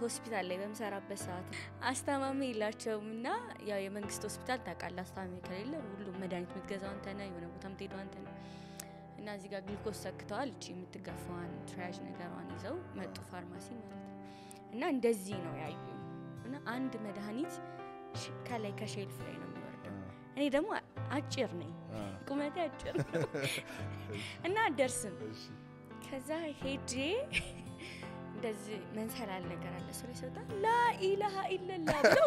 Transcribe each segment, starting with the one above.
ሆስፒታል ላይ በምሰራበት ሰዓት አስታማሚ የላቸውም እና ያው የመንግስት ሆስፒታል ታውቃለህ፣ አስታማሚ ከሌለ ሁሉም መድኃኒት የምትገዛው አንተ ነህ፣ የሆነ ቦታ የምትሄደው አንተ ነህ እና እዚህ ጋር ግልኮስ ሰክተዋል። እቺ የምትገፋዋን ትራያጅ ነገሯን ይዘው መጡ፣ ፋርማሲ ማለት ነው። እና እንደዚህ ነው ያዩ እና አንድ መድኃኒት ከላይ ከሼልፍ ላይ ነው የሚወርደው። እኔ ደግሞ አጭር ነኝ፣ ቁመቴ አጭር እና አልደርስም። ከዛ ሄጄ እንደዚህ መንሰላል ነገር አለ። እሱ ሲወጣ ላኢላሃ ኢለላ ብለው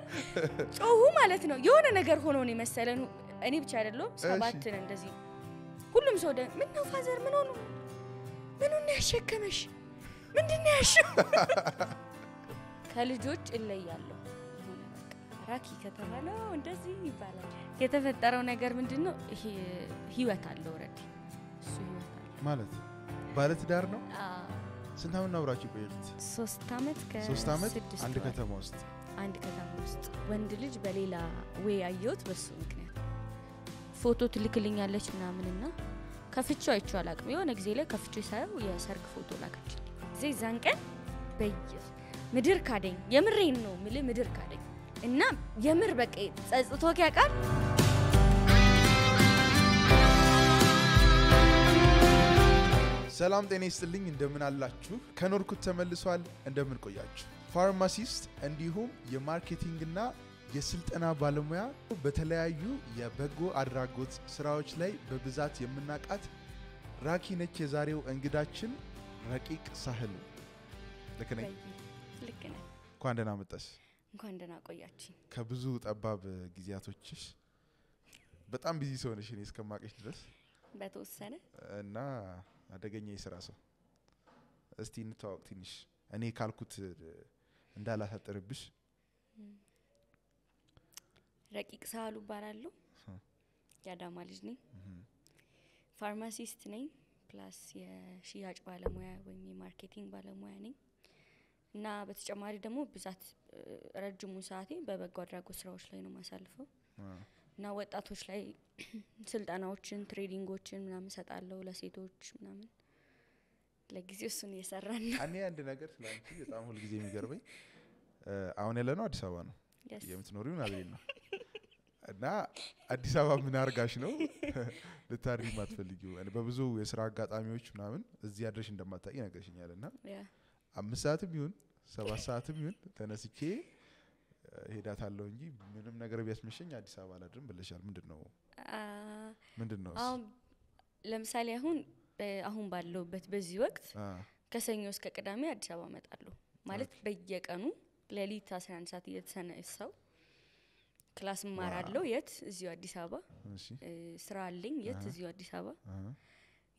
ጮሁ ማለት ነው። የሆነ ነገር ሆኖ ነው የመሰለን። እኔ ብቻ አይደለም ሰባትን እንደዚህ ሁሉም ሰው ደ ምን ነው ፋዘር ምን ሆኑ ምን ነው ያሸከመሽ ምንድን ነው ያሽ ከልጆች እለያለሁ ራኪ ከተባለው እንደዚህ ይባላል። የተፈጠረው ነገር ምንድን ነው? ህይወት አለው ረዲ እሱ ህይወት አለው ማለት ባለትዳር ነው። ስንት ዓመት ነው አብራችሁ የቆያችሁት? ሶስት ዓመት ከሶስት ዓመት አንድ ከተማ ውስጥ አንድ ከተማ ውስጥ ወንድ ልጅ በሌላ ወይ አየሁት። በሱ ምክንያት ፎቶ ትልክልኛለች ምናምንና ከፍቼ አይቼው አላቅም። የሆነ ጊዜ ላይ ከፍቼ ሳየው የሰርግ ፎቶ ላከችልኝ ጊዜ እዛን ቀን በየ ምድር ካደኝ። የምሬን ነው ምል ምድር ካደኝ እና የምር በቃ ጸጽቶ ያውቃል ሰላም ጤና ይስጥልኝ። እንደምን አላችሁ? ከኖርኩት ተመልሷል። እንደምን ቆያችሁ? ፋርማሲስት እንዲሁም የማርኬቲንግና የስልጠና ባለሙያ በተለያዩ የበጎ አድራጎት ስራዎች ላይ በብዛት የምናቃት ራኪ ነች። የዛሬው እንግዳችን ረቂቅ ሳህሉ። ልክ ነኝ? ልክ ነህ። እንኳን ደህና መጣሽ። እንኳን ደህና ከብዙ ጠባብ ጊዜያቶችሽ በጣም ቢዚ ሰው ነሽ እኔ እስከማቀሽ ድረስ በተወሰነ እና አደገኛ የስራ ሰው። እስቲ እንተዋወቅ ትንሽ እኔ ካልኩት እንዳላሳጥርብሽ። ረቂቅ ሳህሉ እባላለሁ። የአዳማ ልጅ ነኝ። ፋርማሲስት ነኝ። ፕላስ የሽያጭ ባለሙያ ወይም የማርኬቲንግ ባለሙያ ነኝ እና በተጨማሪ ደግሞ ብዛት ረጅሙ ሰዓቴ በበጎ አድራጎት ስራዎች ላይ ነው የማሳልፈው። እና ወጣቶች ላይ ስልጠናዎችን፣ ትሬዲንጎችን ምናምን ሰጣለሁ ለሴቶች ምናምን። ለጊዜው እሱን እየሰራን ነው። እኔ አንድ ነገር ስለ አንቺ በጣም ሁልጊዜ የሚገርመኝ አሁን ያለ ነው አዲስ አበባ ነው የምትኖሪው ናቤል ነው እና አዲስ አበባ ምን አርጋሽ ነው ልታድሪ ማትፈልጊው? በብዙ የስራ አጋጣሚዎች ምናምን እዚህ አድረሽ እንደማታቂ ነገርሽኛል። እና አምስት ሰዓትም ይሁን ሰባት ሰዓትም ይሁን ተነስቼ ሄዳታለሁ እንጂ ምንም ነገር ቢያስመሸኝ አዲስ አበባ አላድርም ብለሻል። ምንድን ነው ምንድን ነው? ለምሳሌ አሁን አሁን ባለሁበት በዚህ ወቅት ከሰኞ እስከ ቅዳሜ አዲስ አበባ እመጣለሁ ማለት በየቀኑ ሌሊት አንድ ሰዓት እየተሰነሳው ክላስ እማራለሁ። የት? እዚሁ አዲስ አበባ። ስራ አለኝ። የት? እዚሁ አዲስ አበባ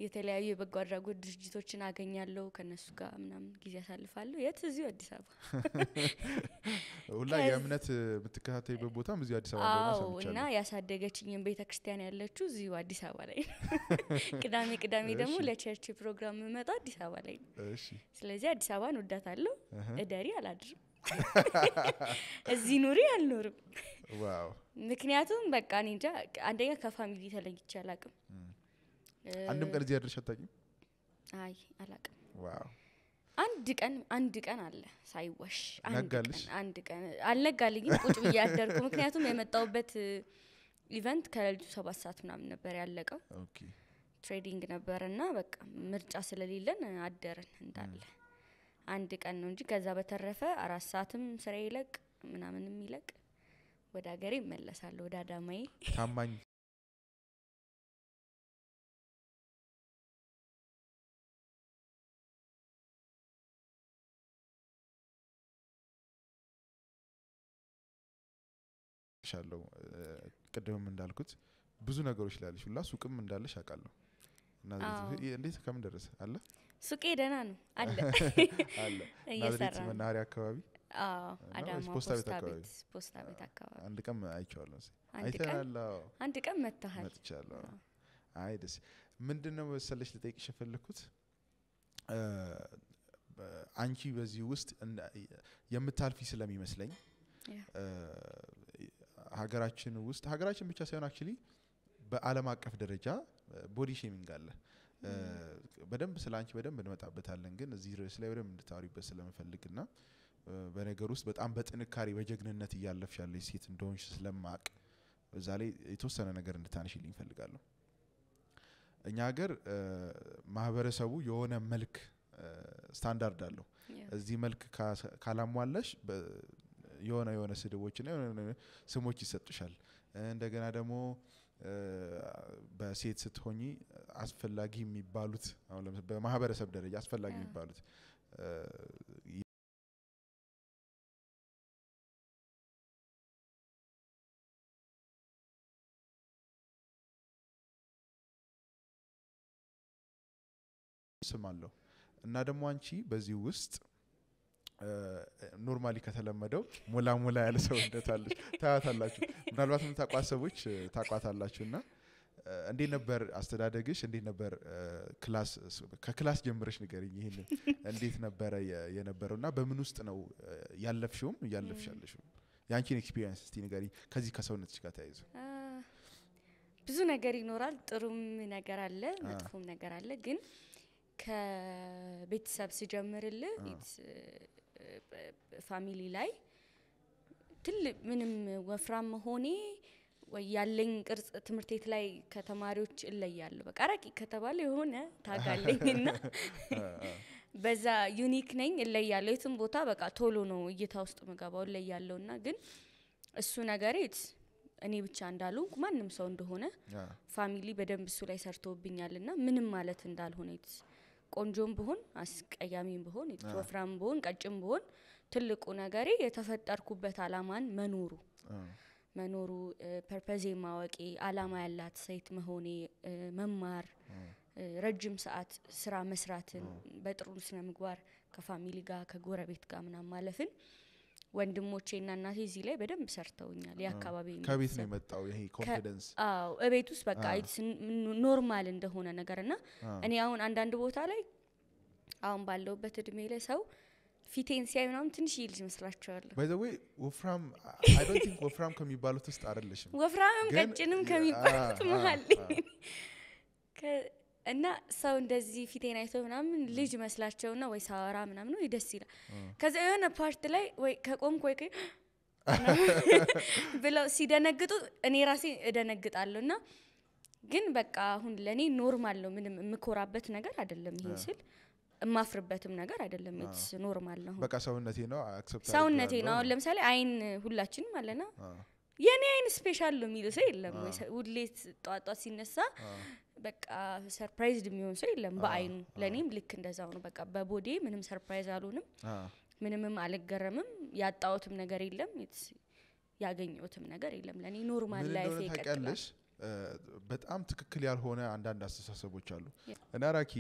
የተለያዩ የበጎ አድራጎት ድርጅቶችን አገኛለሁ ከነሱ ጋር ምናምን ጊዜ አሳልፋለሁ። የት እዚሁ አዲስ አበባ ሁላ የእምነት የምትከታተይበት ቦታም እዚሁ አዲስ አበባ አዎ። እና ያሳደገችኝም ቤተ ክርስቲያን ያለችው እዚሁ አዲስ አበባ ላይ ነው። ቅዳሜ ቅዳሜ ደግሞ ለቸርች ፕሮግራም የምመጣ አዲስ አበባ ላይ ነው። ስለዚህ አዲስ አበባን ወዳታለሁ። እደሪ አላድርም እዚህ ኑሪ አልኖርም። ምክንያቱም በቃ እኔ አንደኛ ከፋሚሊ ተለይቼ አላቅም አንድም ቀን እዚህ አድርሽ አታውቂም? አይ አላውቅም። ዋው አንድ ቀን አንድ ቀን አለ ሳይወሽ አንድ ቀን አልነጋልኝም። ቁጭ ብዬ ያደርኩ ምክንያቱም የመጣውበት ኢቨንት ከሌሊቱ ሰባት ሰዓት ምናምን ነበር ያለቀው። ትሬዲንግ ነበር እና በቃ ምርጫ ስለሌለን አደርን እንዳለ አንድ ቀን ነው እንጂ ከዛ በተረፈ አራት ሰዓትም ስራ ይለቅ ምናምንም ይለቅ ወደ ሀገሬ ይመለሳለሁ ወደ አዳማዬ። ታማኝ አውቅሻለሁ። ቅድምም እንዳልኩት ብዙ ነገሮች ላያለሽ ሁላ ሱቅም እንዳለሽ አውቃለሁ። እና እንዴት ከምን ደረሰ አለ ሱቄ ደህና ነው አለ አለ ናዝሬት አካባቢ ፖስታ ቤት አካባቢ ፖስታ ቤት አካባቢ አንድ ቀን አይቼዋለሁ። አይተናል። አንድ ቀን መጥተሃል። አይ ደስ ምንድን ነው መሰለሽ ልጠይቅሽ የፈለግኩት አንቺ በዚህ ውስጥ የምታልፊ ስለሚመስለኝ ሀገራችን ውስጥ ሀገራችን ብቻ ሳይሆን አክቹሊ በአለም አቀፍ ደረጃ ቦዲ ሼሚንግ አለ በደንብ ስለ አንቺ በደንብ እንመጣበታለን ግን እዚህ ርዕስ ላይ በደንብ እንድታወሪበት ስለምፈልግ ና በነገር ውስጥ በጣም በጥንካሬ በጀግንነት እያለፍሽ ያለች ሴት እንደሆንሽ ስለማቅ እዛ ላይ የተወሰነ ነገር እንድታንሽልኝ ይፈልጋለሁ እኛ ሀገር ማህበረሰቡ የሆነ መልክ ስታንዳርድ አለው እዚህ መልክ ካላሟለሽ የሆነ የሆነ ስድቦችና የሆነ ስሞች ይሰጡሻል። እንደገና ደግሞ በሴት ስትሆኚ አስፈላጊ የሚባሉት አሁን በማህበረሰብ ደረጃ አስፈላጊ የሚባሉት ስም አለው እና ደግሞ አንቺ በዚህ ውስጥ ኖርማሊ ከተለመደው ሞላ ሞላ ያለ ሰውነት አለች ታያታላችሁ ምናልባት ምን ታቋት ሰዎች ታቋታላችሁ እና እንዴት ነበር አስተዳደግሽ እንዴት ነበር ከክላስ ጀምረሽ ንገሪኝ ይህን እንዴት ነበረ የነበረው እና በምን ውስጥ ነው ያለፍሽውም እያለፍሽ ያለሽው የአንቺን ኤክስፒሪንስ እስቲ ንገሪኝ ከዚህ ከሰውነትሽ ጋር ተያይዞ ብዙ ነገር ይኖራል ጥሩም ነገር አለ መጥፎም ነገር አለ ግን ከቤተሰብ ስጀምርልህ ፋሚሊ ላይ ትልቅ ምንም ወፍራም መሆኔ ያለኝ ቅርጽ ትምህርት ቤት ላይ ከተማሪዎች እለያለሁ። በቃ ረቂ ከተባለ የሆነ ታጋለኝና በዛ ዩኒክ ነኝ እለያለሁ። የትም ቦታ በቃ ቶሎ ነው እይታ ውስጥ መገባው እለያለሁ እና ግን እሱ ነገሬት እኔ ብቻ እንዳልሆንኩ ማንም ሰው እንደሆነ ፋሚሊ በደንብ እሱ ላይ ሰርቶብኛል እና ምንም ማለት እንዳልሆነ ቆንጆም ብሆን አስቀያሚም ብሆን ወፍራም ብሆን ቀጭም ብሆን ትልቁ ነገሬ የተፈጠርኩበት አላማን መኖሩ መኖሩ ፐርፐዜ ማወቄ አላማ ያላት ሴት መሆኔ መማር ረጅም ሰዓት ስራ መስራትን በጥሩ ስነ ምግባር ከፋሚሊ ጋር ከጎረቤት ጋር ምናም ማለፍን ወንድሞቼና እናቴ እዚህ ላይ በደንብ ሰርተውኛል። የአካባቢ ከቤት ነው የመጣው ይሄ ኮንፊደንስ። አዎ እቤት ውስጥ በቃ ኖርማል እንደሆነ ነገር እና እኔ አሁን አንዳንድ ቦታ ላይ አሁን ባለውበት እድሜ ላይ ሰው ፊቴን ሲያይ ምናምን ትንሽ ይልጅ መስላቸዋለሁ። ባይ ዘ ወይ ወፍራም አይ ዶንት ቲንክ ወፍራም ከሚባሉት ውስጥ አይደለሽም። ወፍራምም ቀጭንም ከሚባሉት መሀል እና ሰው እንደዚህ ፊቴን አይቶ ምናምን ልጅ ና ወይ ሳወራ ምናምን ወይ ደስ ይላል። ከዚ የሆነ ፓርት ላይ ወይ ከቆምኩ ወይ ብለው ሲደነግጡ እኔ ራሴ እደነግጣለሁ። እና ግን በቃ አሁን ለእኔ ኖርማል ነው። ምንም የምኮራበት ነገር አይደለም። ይሄ ስል የማፍርበትም ነገር አይደለም። ኢትስ ኖርማል ነው። በቃ ሰውነቴ ነው፣ ሰውነቴ ነው። አሁን ለምሳሌ አይን ሁላችንም አለና የእኔ አይን ስፔሻል ነው የሚል ሰው የለም። ሁሌ ጧጧት ሲነሳ በቃ ሰርፕራይዝ የሚሆን ሰው የለም በአይኑ ለእኔም ልክ እንደዛው ነው። በቃ በቦዴ ምንም ሰርፕራይዝ አልሆንም፣ ምንምም አልገረምም። ያጣውትም ነገር የለም፣ ያገኘሁትም ነገር የለም። ለእኔ ኖርማል ላይፍ ይቀጥላል። በጣም ትክክል ያልሆነ አንዳንድ አስተሳሰቦች አሉ እና ራኪ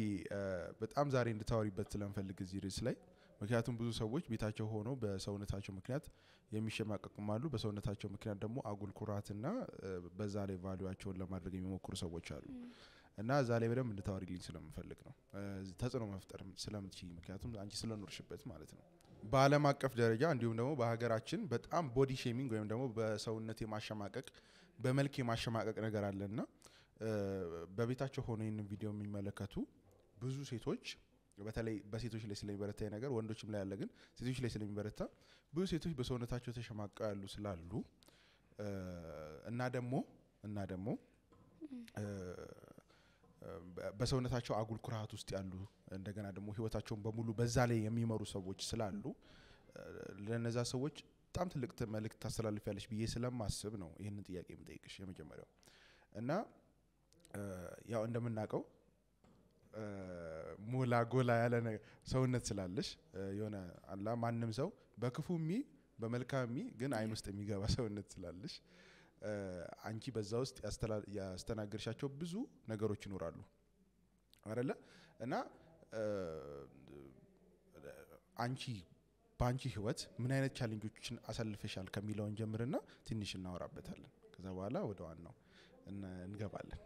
በጣም ዛሬ እንድታወሪበት ስለምፈልግ እዚህ ርዕስ ላይ ምክንያቱም ብዙ ሰዎች ቤታቸው ሆነው በሰውነታቸው ምክንያት የሚሸማቀቁም አሉ። በሰውነታቸው ምክንያት ደግሞ አጉል ኩራትና በዛ ላይ ቫሊዋቸውን ለማድረግ የሚሞክሩ ሰዎች አሉ። እና እዛ ላይ በደንብ እንድታወሪልኝ ስለምፈልግ ነው። ተጽዕኖ መፍጠር ስለምትችይ ምክንያቱም አንቺ ስለኖርሽበት ማለት ነው። በዓለም አቀፍ ደረጃ እንዲሁም ደግሞ በሀገራችን በጣም ቦዲ ሼሚንግ ወይም ደግሞ በሰውነት የማሸማቀቅ በመልክ የማሸማቀቅ ነገር አለና በቤታቸው ሆነው ይህንን ቪዲዮ የሚመለከቱ ብዙ ሴቶች በተለይ በሴቶች ላይ ስለሚበረታ ነገር ወንዶችም ላይ ያለ ግን ሴቶች ላይ ስለሚበረታ ብዙ ሴቶች በሰውነታቸው ተሸማቀው ያሉ ስላሉ እና ደግሞ እና ደግሞ በሰውነታቸው አጉል ኩርሀት ውስጥ ያሉ እንደገና ደግሞ ህይወታቸውን በሙሉ በዛ ላይ የሚመሩ ሰዎች ስላሉ ለነዛ ሰዎች በጣም ትልቅ መልእክት ታስተላልፍ ያለች ብዬ ስለማስብ ነው ይህንን ጥያቄ የምጠይቅሽ የመጀመሪያው እና ያው እንደምናውቀው ሞላ ጎላ ያለ ሰውነት ስላለሽ የሆነ አላ ማንም ሰው በክፉ ሚ በመልካም ሚ ግን አይን ውስጥ የሚገባ ሰውነት ስላለሽ አንቺ በዛ ውስጥ ያስተናገድሻቸው ብዙ ነገሮች ይኖራሉ አደለ እና አንቺ በአንቺ ህይወት ምን አይነት ቻሌንጆችን አሳልፈሻል ከሚለውን ጀምርና ትንሽ እናወራበታለን ከዛ በኋላ ወደ ዋናው እንገባለን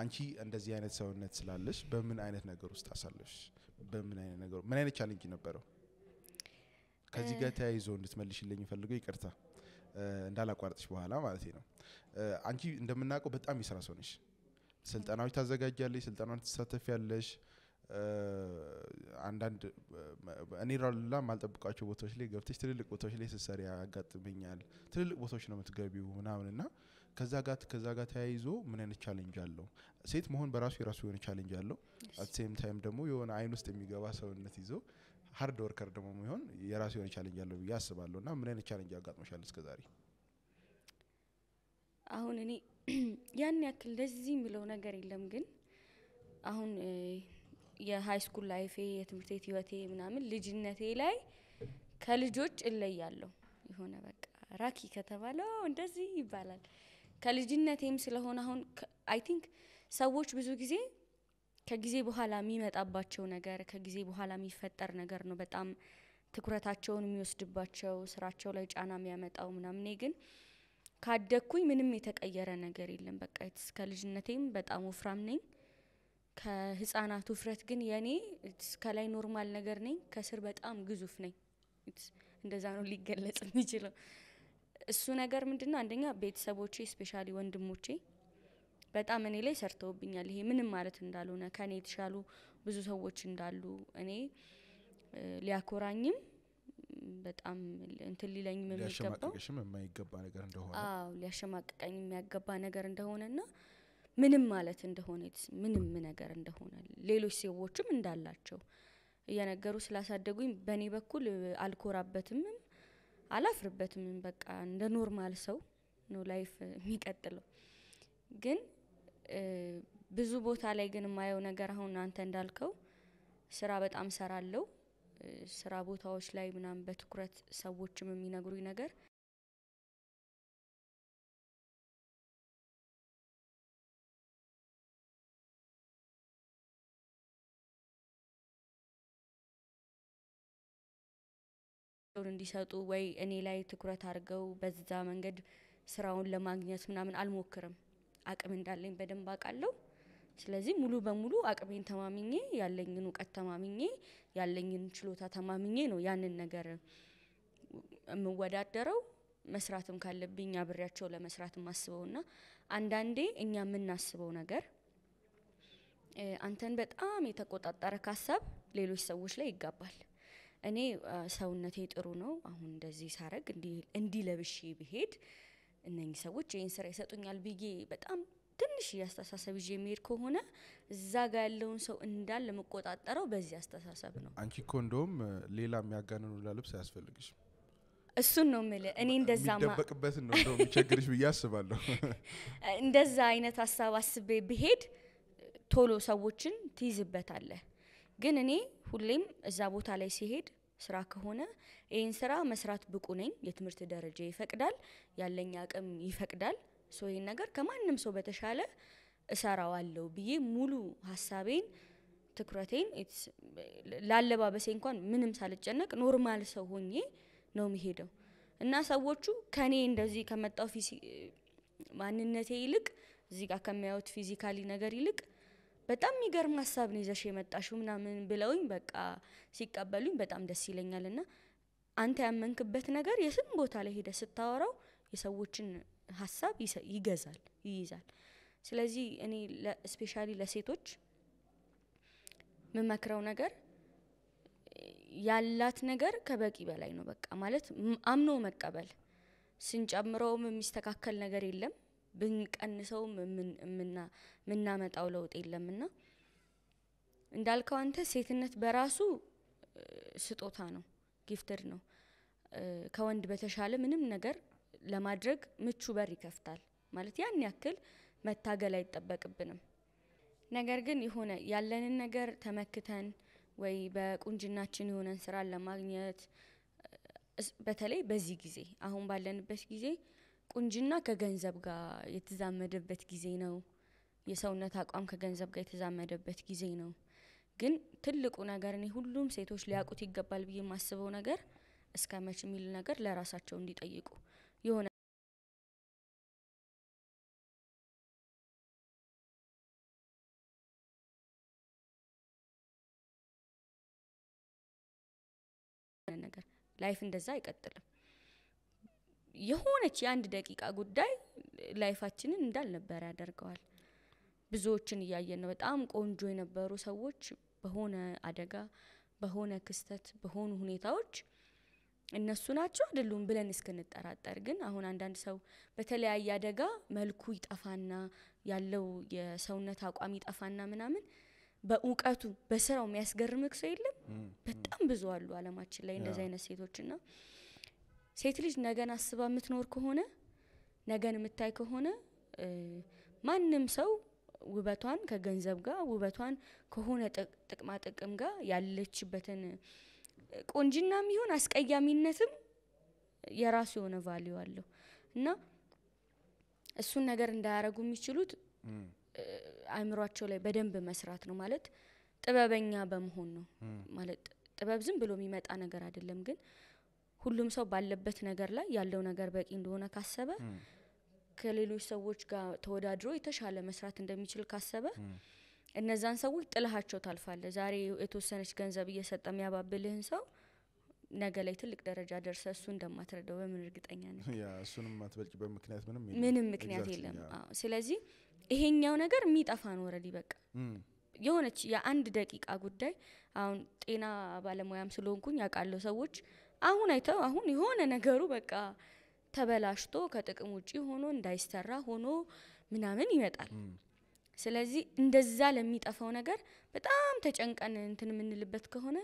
አንቺ እንደዚህ አይነት ሰውነት ስላለሽ በምን አይነት ነገር ውስጥ አሳለሽ? በምን አይነት ነገር ምን አይነት ቻሌንጅ ነበረው? ከዚህ ጋር ተያይዞ እንድትመልሽልኝ ፈልገው ይቅርታ እንዳላቋርጥሽ በኋላ ማለት ነው። አንቺ እንደምናውቀው በጣም የስራ ሰው ነሽ። ስልጠናዎች ታዘጋጃለሽ፣ ትሳተፍ ትሳተፊያለሽ። አንዳንድ እኔ ራሉላ ማልጠብቃቸው ቦታዎች ላይ ገብተሽ ትልልቅ ቦታዎች ላይ ስሰሪ ያጋጥመኛል። ትልልቅ ቦታዎች ነው የምትገቢው ምናምን እና ከዛ ጋር ከዛ ጋር ተያይዞ ምን አይነት ቻሌንጅ አለው? ሴት መሆን በራሱ የራሱ የሆነ ቻሌንጅ አለው። አትሴም ታይም ደግሞ የሆነ አይን ውስጥ የሚገባ ሰውነት ይዞ ሀርድ ወርከር ደግሞ የሚሆን የራሱ የሆነ ቻሌንጅ አለው ብዬ አስባለሁ። እና ምን አይነት ቻሌንጅ አጋጥሞሻል እስከዛሬ? አሁን እኔ ያን ያክል ለዚህ የሚለው ነገር የለም፣ ግን አሁን የሀይ ስኩል ላይፌ የትምህርት ቤት ህይወቴ ምናምን ልጅነቴ ላይ ከልጆች እለያለሁ። የሆነ በቃ ራኪ ከተባለው እንደዚህ ይባላል ከልጅነቴም ስለሆነ አሁን አይ ቲንክ ሰዎች ብዙ ጊዜ ከጊዜ በኋላ የሚመጣባቸው ነገር ከጊዜ በኋላ የሚፈጠር ነገር ነው በጣም ትኩረታቸውን የሚወስድባቸው ስራቸው ላይ ጫና የሚያመጣው ምናምኔ ግን ካደግኩኝ ምንም የተቀየረ ነገር የለም። በቃ እስከ ልጅነቴም በጣም ወፍራም ነኝ። ከህጻናት ውፍረት ግን የኔ ከላይ ኖርማል ነገር ነኝ፣ ከስር በጣም ግዙፍ ነኝ። እንደዛ ነው ሊገለጽ የሚችለው። እሱ ነገር ምንድነው አንደኛ ቤተሰቦቼ ስፔሻሊ ወንድሞቼ በጣም እኔ ላይ ሰርተውብኛል። ይሄ ምንም ማለት እንዳልሆነ ከኔ የተሻሉ ብዙ ሰዎች እንዳሉ እኔ ሊያኮራኝም በጣም እንትን ሊለኝም የሚገባው የማይገባ ነገር እንደሆነ አዎ ሊያሸማቅቀኝ የሚያገባ ነገር እንደሆነና ምንም ማለት እንደሆነ ምንም ነገር እንደሆነ ሌሎች ሰዎችም እንዳላቸው እየነገሩ ስላሳደጉኝ በእኔ በኩል አልኮራበትምም አላፍርበትም። በቃ እንደ ኖርማል ሰው ነው ላይፍ የሚቀጥለው። ግን ብዙ ቦታ ላይ ግን የማየው ነገር አሁን አንተ እንዳልከው ስራ በጣም ሰራለው ስራ ቦታዎች ላይ ምናምን በትኩረት ሰዎችም የሚነግሩኝ ነገር ጊዜያቸውን እንዲሰጡ ወይ እኔ ላይ ትኩረት አድርገው በዛ መንገድ ስራውን ለማግኘት ምናምን አልሞክርም። አቅም እንዳለኝ በደንብ አውቃለሁ። ስለዚህ ሙሉ በሙሉ አቅሜን ተማምኜ ያለኝን እውቀት ተማምኜ ያለኝን ችሎታ ተማምኜ ነው ያንን ነገር የምወዳደረው መስራትም ካለብኝ አብሬያቸው ለመስራት ና አንዳንዴ እኛ የምናስበው ነገር አንተን በጣም የተቆጣጠረ ሀሳብ ሌሎች ሰዎች ላይ ይጋባል። እኔ ሰውነቴ ጥሩ ነው። አሁን እንደዚህ ሳረግ እንዲ ለብሼ ብሄድ እነኚህ ሰዎች ይህን ስራ ይሰጡኛል ብዬ በጣም ትንሽ አስተሳሰብ ይዤ የሚሄድ ከሆነ እዛ ጋ ያለውን ሰው እንዳለ የምቆጣጠረው በዚህ አስተሳሰብ ነው። አንቺ እኮ እንደውም ሌላ የሚያጋንኑ ልብስ አያስፈልግሽም። እሱን ነው ምል እኔ እንደዛ የሚደበቅበትን ነው እንደውም የሚቸግርሽ ብዬ አስባለሁ። እንደዛ አይነት ሀሳብ አስቤ ብሄድ ቶሎ ሰዎችን ትይዝበታለህ። ግን እኔ ሁሌም እዛ ቦታ ላይ ሲሄድ ስራ ከሆነ ይህን ስራ መስራት ብቁ ነኝ፣ የትምህርት ደረጃ ይፈቅዳል፣ ያለኝ አቅም ይፈቅዳል፣ ሶ ይህን ነገር ከማንም ሰው በተሻለ እሰራዋለሁ ብዬ ሙሉ ሀሳቤን ትኩረቴን ላለባበሴ እንኳን ምንም ሳልጨነቅ ኖርማል ሰው ሆኜ ነው የሚሄደው እና ሰዎቹ ከኔ እንደዚህ ከመጣው ማንነቴ ይልቅ እዚህ ጋር ከሚያዩት ፊዚካሊ ነገር ይልቅ በጣም የሚገርም ሀሳብ ነው ይዘሽ የመጣሽው ምናምን ብለውኝ በቃ ሲቀበሉኝ በጣም ደስ ይለኛል። እና አንተ ያመንክበት ነገር የትም ቦታ ላይ ሄደ ስታወራው የሰዎችን ሀሳብ ይገዛል፣ ይይዛል። ስለዚህ እኔ ስፔሻሊ ለሴቶች የምመክረው ነገር ያላት ነገር ከበቂ በላይ ነው። በቃ ማለት አምኖ መቀበል ስንጨምረውም የሚስተካከል ነገር የለም ብንቀንሰውም የምናመጣው ለውጥ የለምና እንዳልከው አንተ ሴትነት በራሱ ስጦታ ነው፣ ጊፍትድ ነው። ከወንድ በተሻለ ምንም ነገር ለማድረግ ምቹ በር ይከፍታል ማለት ያን ያክል መታገል አይጠበቅብንም። ነገር ግን የሆነ ያለንን ነገር ተመክተን ወይ በቁንጅናችን የሆነን ስራን ለማግኘት በተለይ በዚህ ጊዜ አሁን ባለንበት ጊዜ ቁንጅና ከገንዘብ ጋር የተዛመደበት ጊዜ ነው። የሰውነት አቋም ከገንዘብ ጋር የተዛመደበት ጊዜ ነው። ግን ትልቁ ነገር እኔ ሁሉም ሴቶች ሊያውቁት ይገባል ብዬ የማስበው ነገር እስከ መች የሚል ነገር ለራሳቸው እንዲጠይቁ የሆነ ነገር ላይፍ እንደዛ አይቀጥልም። የሆነች የአንድ ደቂቃ ጉዳይ ላይፋችንን እንዳልነበረ ያደርገዋል። ብዙዎችን እያየን ነው። በጣም ቆንጆ የነበሩ ሰዎች በሆነ አደጋ፣ በሆነ ክስተት፣ በሆኑ ሁኔታዎች እነሱ ናቸው አይደሉም ብለን እስክንጠራጠር። ግን አሁን አንዳንድ ሰው በተለያየ አደጋ መልኩ ይጠፋና ያለው የሰውነት አቋም ይጠፋና ምናምን በእውቀቱ በስራው የሚያስገርምክ ሰው የለም። በጣም ብዙ አሉ አለማችን ላይ እንደዚህ አይነት ሴቶችና ሴት ልጅ ነገን አስባ የምትኖር ከሆነ ነገን የምታይ ከሆነ ማንም ሰው ውበቷን ከገንዘብ ጋር ውበቷን ከሆነ ጥቅማ ጥቅም ጋር ያለችበትን ቆንጅና የሚሆን አስቀያሚነትም የራሱ የሆነ ቫሊዩ አለው እና እሱን ነገር እንዳያረጉ የሚችሉት አእምሯቸው ላይ በደንብ መስራት ነው ማለት ጥበበኛ በመሆን ነው ማለት ጥበብ ዝም ብሎ የሚመጣ ነገር አይደለም ግን ሁሉም ሰው ባለበት ነገር ላይ ያለው ነገር በቂ እንደሆነ ካሰበ ከሌሎች ሰዎች ጋር ተወዳድሮ የተሻለ መስራት እንደሚችል ካሰበ እነዛን ሰዎች ጥልሃቸው ታልፋለ። ዛሬ የተወሰነች ገንዘብ እየሰጠ የሚያባብልህን ሰው ነገ ላይ ትልቅ ደረጃ ደርሰ እሱ እንደማትረዳው በምን እርግጠኛ ምክንያት ምንም ምንም ምክንያት የለም። ስለዚህ ይሄኛው ነገር የሚጠፋ ነው። ወረድ በቃ የሆነች የአንድ ደቂቃ ጉዳይ አሁን ጤና ባለሙያም ስለሆንኩኝ ያውቃለሁ ሰዎች አሁን አይተው አሁን የሆነ ነገሩ በቃ ተበላሽቶ ከጥቅም ውጪ ሆኖ እንዳይሰራ ሆኖ ምናምን ይመጣል። ስለዚህ እንደዛ ለሚጠፋው ነገር በጣም ተጨንቀን እንትን የምንልበት ከሆነ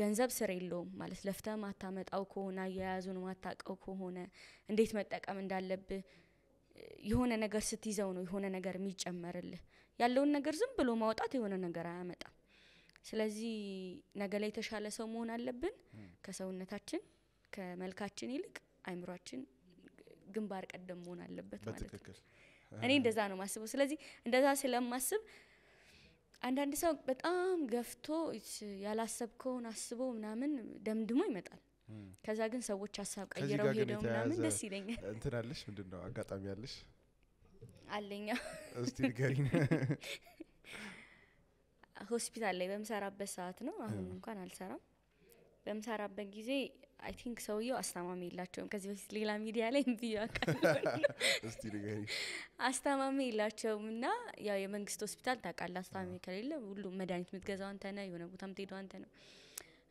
ገንዘብ ስር የለውም ማለት ለፍተ ማታመጣው ከሆነ አያያዙን ማታቀው ከሆነ እንዴት መጠቀም እንዳለብህ የሆነ ነገር ስትይዘው ነው የሆነ ነገር የሚጨመርልህ። ያለውን ነገር ዝም ብሎ ማውጣት የሆነ ነገር አያመጣም። ስለዚህ ነገ ላይ የተሻለ ሰው መሆን አለብን። ከሰውነታችን ከመልካችን ይልቅ አይምሯችን ግንባር ቀደም መሆን አለበት ማለት ነው። እኔ እንደዛ ነው ማስበው። ስለዚህ እንደዛ ስለማስብ አንዳንድ ሰው በጣም ገፍቶ ያላሰብከውን አስቦ ምናምን ደምድሞ ይመጣል። ከዛ ግን ሰዎች ሀሳብ ቀይረው ሄደው ምናምን ደስ ይለኛል። እንትን አለሽ ምንድን ነው አጋጣሚ አለሽ? አለኛ እስቲ ንገሪኝ። ሆስፒታል ላይ በምሰራበት ሰዓት ነው። አሁን እንኳን አልሰራም። በምሰራበት ጊዜ አይ ቲንክ ሰውየው አስታማሚ የላቸውም። ከዚህ በፊት ሌላ ሚዲያ ላይ ብያቃለሁ። አስታማሚ የላቸውም እና ያው የመንግስት ሆስፒታል ታውቃለህ፣ አስታማሚ ከሌለ ሁሉ መድኃኒት የምትገዛው አንተ ነህ፣ የሆነ ቦታ የምትሄደው አንተ ነው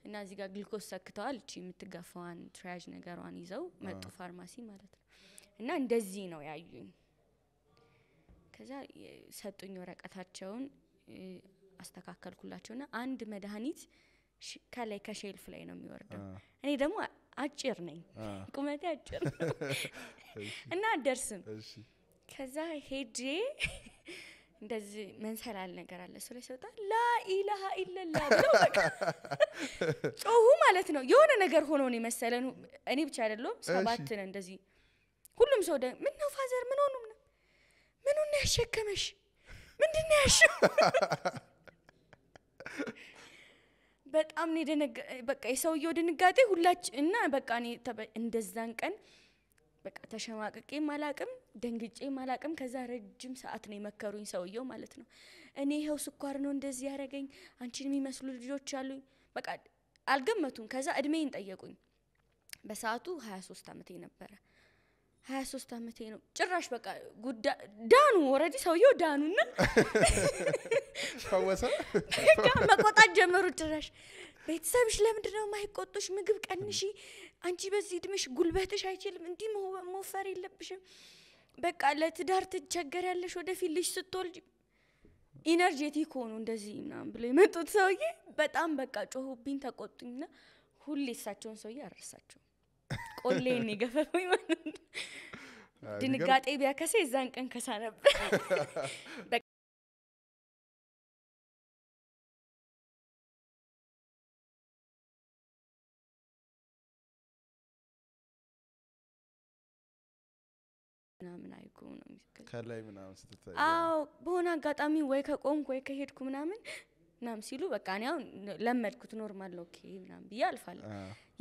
እና እዚህ ጋር ግልኮስ ሰክተዋል። እቺ የምትጋፋዋን ትሪያጅ ነገሯን ይዘው መጡ፣ ፋርማሲ ማለት ነው። እና እንደዚህ ነው ያዩኝ። ከዛ ሰጡኝ ወረቀታቸውን አስተካከልኩላቸውና አንድ መድኃኒት ከላይ ከሼልፍ ላይ ነው የሚወርደው። እኔ ደግሞ አጭር ነኝ፣ ቁመቴ አጭር ነው እና አደርስም። ከዛ ሄጄ እንደዚህ መንሰላል ነገር አለ እሱ ላይ ሲወጣ ላኢላሃ ኢለላ ብለው ጮሁ ማለት ነው። የሆነ ነገር ሆኖ ነው የመሰለን። እኔ ብቻ አይደለም ሰባት ነን እንደዚህ። ሁሉም ሰው ደ ምን ነው ፋዘር፣ ምን ሆኑ፣ ምኑን ነው ያሸከመሽ፣ ምንድን ነው በጣም ነው የደነገ በቃ የሰውየው ድንጋጤ ሁላች እና በቃ እኔ እንደዛን ቀን በቃ ተሸማቅቄ ማላቅም ደንግጬ ማላቅም። ከዛ ረጅም ሰዓት ነው የመከሩኝ ሰውየው ማለት ነው። እኔ ይኸው ስኳር ነው እንደዚህ ያደረገኝ፣ አንቺን የሚመስሉ ልጆች አሉኝ። በቃ አልገመቱም። ከዛ እድሜን ጠየቁኝ። በሰዓቱ ሀያ ሶስት አመቴ ነበረ። ሀያ ሶስት አመቴ ነው። ጭራሽ በቃ ዳኑ ወረዲ ሰውየው ዳኑና ፈወሰ መቆጣት ጀመሩ። ጭራሽ ቤተሰብሽ ለምንድን ነው ማይቆጡሽ? ምግብ ቀንሺ፣ አንቺ በዚህ እድሜሽ ጉልበትሽ አይችልም፣ እንዲህ መወፈር የለብሽም፣ በቃ ለትዳር ያለሽ ወደፊት ልጅ ስትወልጅ ኢነርጄቲክ ሆኑ እንደዚህ ምናምን ብሎ የመጡት ሰውዬ በጣም በቃ ጮሁብኝ፣ ተቆጡኝና ሁሌ እሳቸውን ሰውዬ አረሳቸው። ቆሌን የገፈፈኝ ማለት ነው። ድንጋጤ ቢያከሴ የዛን ቀን ከሳ ነበር። ምናምን ነው ከላይ ምናምን ስትታይ አዎ፣ በሆነ አጋጣሚ ወይ ከቆምኩ ወይ ከሄድኩ ምናምን ምናምን ሲሉ በቃ እኔ አሁን ለመድኩት ኖርማል ነው ኦኬ ምናም ብዬ አልፋለሁ።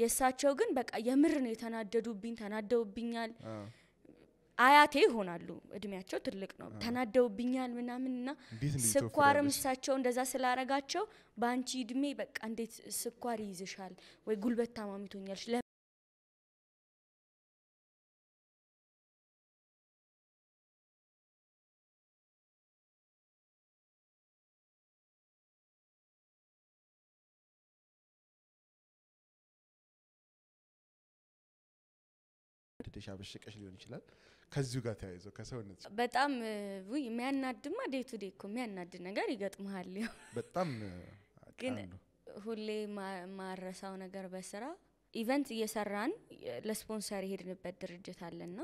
የእሳቸው ግን በቃ የምር ነው የተናደዱብኝ፣ ተናደውብኛል። አያቴ ይሆናሉ እድሜያቸው ትልቅ ነው። ተናደውብኛል ምናምን እና ስኳርም እሳቸው እንደዛ ስላረጋቸው በአንቺ እድሜ በቃ እንዴት ስኳር ይይዝሻል ወይ ጉልበት ታማሚ ተጎድተሽ አበሸቀሽ ሊሆን ይችላል። ከዚሁ ጋር ተያይዞ ከሰውነት በጣም ውይ የሚያናድማ ዴይ ቱ ዴይ እኮ የሚያናድ ነገር ይገጥመሃል። በጣም ግን ሁሌ ማረሳው ነገር በስራ ኢቨንት እየሰራን ለስፖንሰር የሄድንበት ድርጅት አለና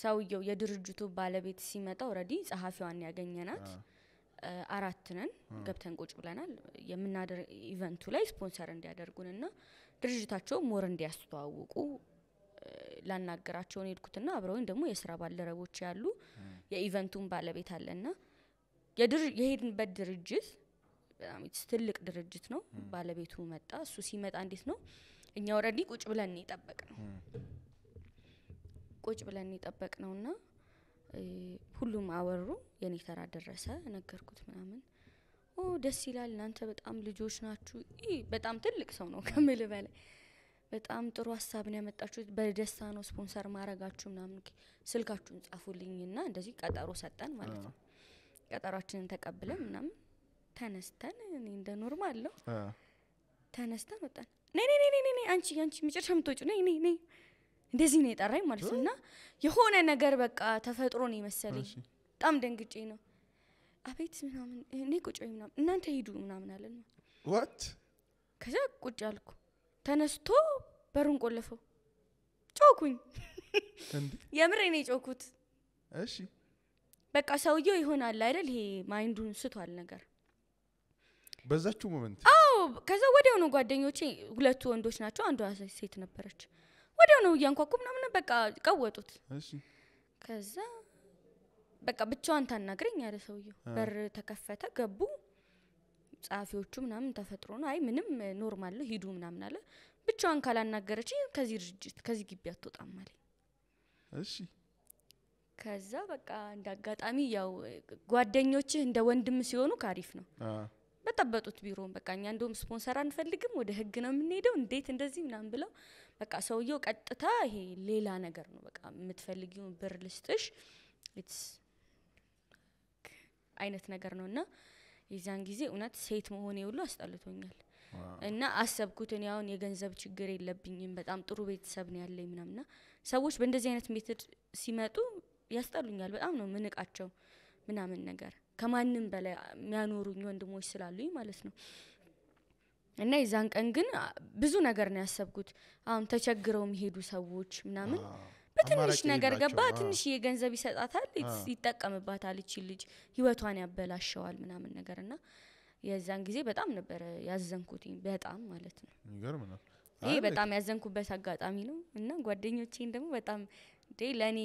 ሰውየው የድርጅቱ ባለቤት ሲመጣ ኦልሬዲ ጸሐፊዋን ያገኘናት አራት ነን ገብተን ቁጭ ብለናል። የምናደር ኢቨንቱ ላይ ስፖንሰር እንዲያደርጉንና ድርጅታቸው ሞር እንዲያስተዋውቁ ላናገራቸውን ሄድኩትና አብረውኝ ደግሞ የስራ ባልደረቦች ያሉ የኢቨንቱን ባለቤት አለና የሄድንበት ድርጅት በጣም ትልቅ ድርጅት ነው። ባለቤቱ መጣ። እሱ ሲመጣ እንዴት ነው እኛ ወረዲ ቁጭ ብለን የጠበቅ ነው ቁጭ ብለን የጠበቅ ነውና ሁሉም አወሩ። የኔ ተራ ደረሰ። ነገርኩት ምናምን ኦ ደስ ይላል። እናንተ በጣም ልጆች ናችሁ። በጣም ትልቅ ሰው ነው ከምል በላይ በጣም ጥሩ ሀሳብ ነው ያመጣችሁት። በደስታ ነው ስፖንሰር ማድረጋችሁ ምናምን። ስልካችሁን ጻፉልኝ ጻፉልኝና እንደዚህ ቀጠሮ ሰጠን ማለት ነው። ቀጠሯችንን ተቀብለን ምናምን ተነስተን እኔ እንደ ኖርማል ነው ተነስተን ወጣን። ኔ ኔ ኔ ኔ አንቺ አንቺ መጨረሻ የምትወጪው ነይ ኔ ኔ እንደዚህ ነው የጠራኝ ማለት ነው። እና የሆነ ነገር በቃ ተፈጥሮ ነው የመሰለኝ። በጣም ደንግጬ ነው አቤት ምናምን እኔ ቁጭ ወይ ምናምን እናንተ ሂዱ ምናምን አለን። ዋት ከዛ ቁጭ አልኩ። ተነስቶ በሩን ቆለፈው። ጮኩኝ። የምር ኔ ጮኩት። እሺ በቃ ሰውየው ይሆናል አይደል ይሄ ማይንዱን ስቷል ነገር በዛችሁ ሞመንት አዎ ከዛ ወዲያው ነው ጓደኞቼ ሁለቱ ወንዶች ናቸው አንዷ ሴት ነበረች ወዲያው ነው እያንኳኩ ምናምን በቃ ቀወጡት ከዛ በቃ ብቻዋን ታናግረኝ ያለ ሰውየው በር ተከፈተ ገቡ ጸሐፊዎቹ ምናምን ተፈጥሮ ነው አይ ምንም ኖርማል ነው ሂዱ ምናምን አለ። ብቻዋን ካላናገረች ከዚህ ድርጅት ከዚህ ግቢ አትወጣም አለኝ። እሺ ከዛ በቃ እንደ አጋጣሚ ያው ጓደኞችህ እንደ ወንድም ሲሆኑ ካሪፍ ነው በጠበጡት ቢሮውን በቃ እኛ እንደውም ስፖንሰር አንፈልግም፣ ወደ ህግ ነው የምንሄደው፣ እንዴት እንደዚህ ምናምን ብለው በቃ ሰውየው ቀጥታ ይሄ ሌላ ነገር ነው በቃ የምትፈልጊውን ብር ልስጥሽ አይነት ነገር ነው እና የዚያን ጊዜ እውነት ሴት መሆኔ ሁሉ አስጠልቶኛል እና አሰብኩት እኔ አሁን የገንዘብ ችግር የለብኝም በጣም ጥሩ ቤተሰብ ነው ያለኝ ምናምና ሰዎች በእንደዚህ አይነት ሜትድ ሲመጡ ያስጠሉኛል በጣም ነው ምንቃቸው ምናምን ነገር ከማንም በላይ የሚያኖሩኝ ወንድሞች ስላሉኝ ማለት ነው እና የዛን ቀን ግን ብዙ ነገር ነው ያሰብኩት አሁን ተቸግረው የሚሄዱ ሰዎች ምናምን ትንሽ ነገር ገባ፣ ትንሽ የገንዘብ ይሰጣታል፣ ይጠቀምባታል። ይቺ ልጅ ህይወቷን ያበላሸዋል ምናምን ነገር እና የዛን ጊዜ በጣም ነበረ ያዘንኩትኝ በጣም ማለት ነው። ይገርም ነው። ይህ በጣም ያዘንኩበት አጋጣሚ ነው እና ጓደኞቼን ደግሞ በጣም ለእኔ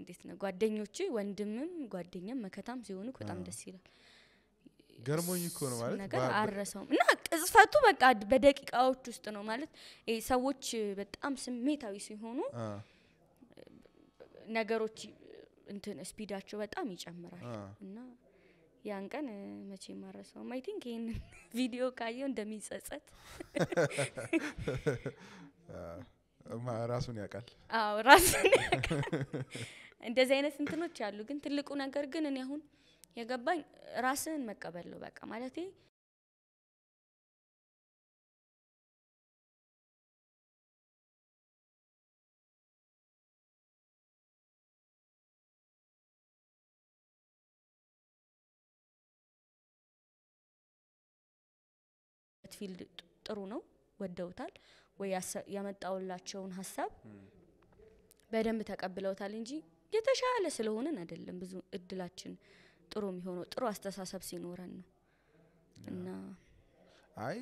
እንዴት ነው ጓደኞቼ ወንድምም ጓደኛም መከታም ሲሆኑ በጣም ደስ ይላል። ገርሞኝ እኮ ነው ማለት ነገር አረሰውም እና ቅጽፈቱ በቃ በደቂቃዎች ውስጥ ነው ማለት ሰዎች በጣም ስሜታዊ ሲሆኑ ነገሮች እንትን ስፒዳቸው በጣም ይጨምራል እና ያን ቀን መቼ ማረሰውም አይ ቲንክ ይህን ቪዲዮ ካየው እንደሚጸጸት ራሱን ያውቃል። አዎ ራሱን ያውቃል። እንደዚህ አይነት እንትኖች አሉ። ግን ትልቁ ነገር ግን እኔ አሁን የገባኝ ራስህን መቀበል ነው። በቃ ማለት። ፊልድ ጥሩ ነው፣ ወደውታል ወይ ያመጣውላቸውን ሀሳብ በደንብ ተቀብለውታል እንጂ የተሻለ ስለሆነን አይደለም። ብዙ እድላችን ጥሩ የሚሆነው ጥሩ አስተሳሰብ ሲኖረን ነው እና አይ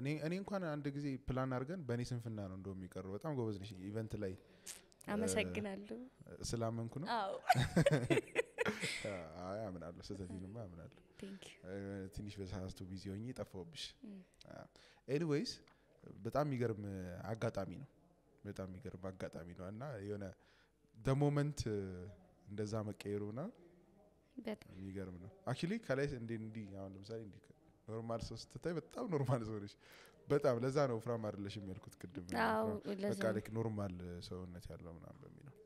እኔ እኔ እንኳን አንድ ጊዜ ፕላን አድርገን በእኔ ስንፍና ነው እንደው የሚቀሩ በጣም ጎበዝ ነሽ ኢቨንት ላይ አመሰግናለሁ ስላመንኩ ነው አምናለሁ። ስህተቴንማ አምናለሁ። ትንሽ በሳስቶ ቢዚ ሆኝ ጠፋሁብሽ። ኤኒዌይስ በጣም የሚገርም አጋጣሚ ነው። በጣም የሚገርም አጋጣሚ ነው እና የሆነ ደሞመንት እንደዛ መቀየሩ ና የሚገርም ነው። አክቹሊ ከላይ እንዲ እንዲ አሁን ለምሳሌ እንዲ ኖርማል ሰው ስትታይ በጣም ኖርማል ሰው ነች። በጣም ለዛ ነው ፍራም አደለሽ የሚያልኩት ቅድም። በቃ ኖርማል ሰውነት ያለው ምናምን በሚለው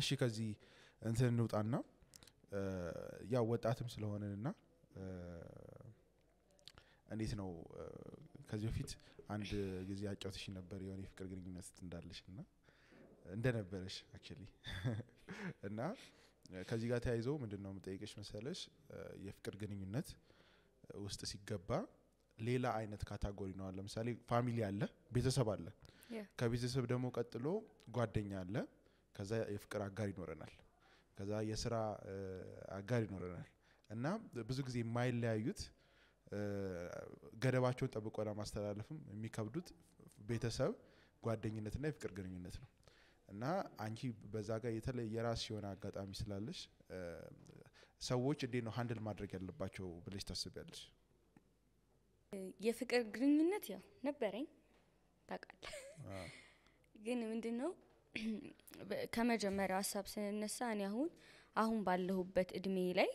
እሺ፣ ከዚህ እንትን እንውጣና ያው ወጣትም ስለሆንንና እንዴት ነው ከዚህ በፊት አንድ ጊዜ አጫውትሽ ነበር የሆነ የፍቅር ግንኙነት እንዳለሽ እና እንደነበረሽ አክቹሊ እና ከዚህ ጋር ተያይዞ ምንድን ነው የምጠይቅሽ መሰለሽ የፍቅር ግንኙነት ውስጥ ሲገባ ሌላ አይነት ካታጎሪ ነው አለ ለምሳሌ ፋሚሊ አለ ቤተሰብ አለ ከቤተሰብ ደግሞ ቀጥሎ ጓደኛ አለ ከዛ የፍቅር አጋር ይኖረናል ከዛ የስራ አጋር ይኖረናል እና ብዙ ጊዜ የማይለያዩት ገደባቸውን ጠብቆ ለማስተላለፍም የሚከብዱት ቤተሰብ፣ ጓደኝነትና የፍቅር ግንኙነት ነው እና አንቺ በዛ ጋር የተለየ የራስ የሆነ አጋጣሚ ስላለች ሰዎች እንዴት ነው ሀንድል ማድረግ ያለባቸው ብለሽ ታስቢያለሽ? የፍቅር ግንኙነት ያው ነበረኝ ታውቃለህ፣ ግን ምንድን ነው ከመጀመሪያው ሀሳብ ስንነሳ እኔ አሁን አሁን ባለሁበት እድሜ ላይ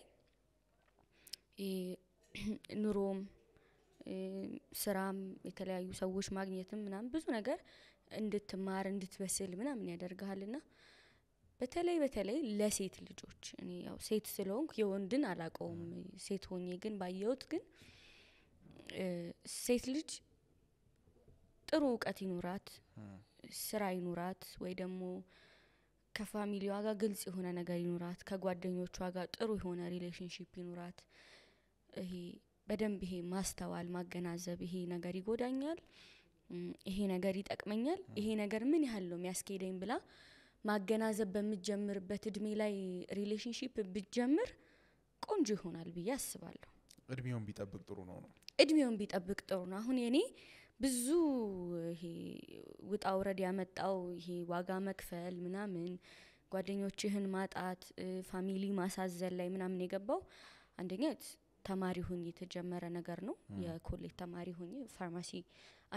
ኑሮም ስራም የተለያዩ ሰዎች ማግኘትም ምናም ብዙ ነገር እንድትማር እንድትበስል ምናምን ና በተለይ በተለይ ለሴት ልጆች እኔ ያው ሴት ስለሆንኩ የወንድን አላቀውም ሴት ሆኜ ግን ባየሁት ግን ሴት ልጅ ጥሩ እውቀት ይኖራት ስራ ይኑራት ወይ ደግሞ ከፋሚሊዋ ጋር ግልጽ የሆነ ነገር ይኑራት፣ ከጓደኞቿ ጋር ጥሩ የሆነ ሪሌሽንሽፕ ይኑራት። ይሄ በደንብ ይሄ ማስተዋል ማገናዘብ፣ ይሄ ነገር ይጎዳኛል፣ ይሄ ነገር ይጠቅመኛል፣ ይሄ ነገር ምን ያህል ነው የሚያስኬደኝ ብላ ማገናዘብ በምጀምርበት እድሜ ላይ ሪሌሽንሽፕ ብጀምር ቆንጆ ይሆናል ብዬ አስባለሁ። እድሜውን ቢጠብቅ ጥሩ ነው ነው እድሜውን ቢጠብቅ ጥሩ ነው። አሁን የኔ ብዙ ይሄ ውጣ ውረድ ያመጣው ይሄ ዋጋ መክፈል ምናምን ጓደኞችህን ማጣት ፋሚሊ ማሳዘን ላይ ምናምን የገባው አንደኛ ተማሪ ሁኝ የተጀመረ ነገር ነው። የኮሌጅ ተማሪ ሁኝ ፋርማሲ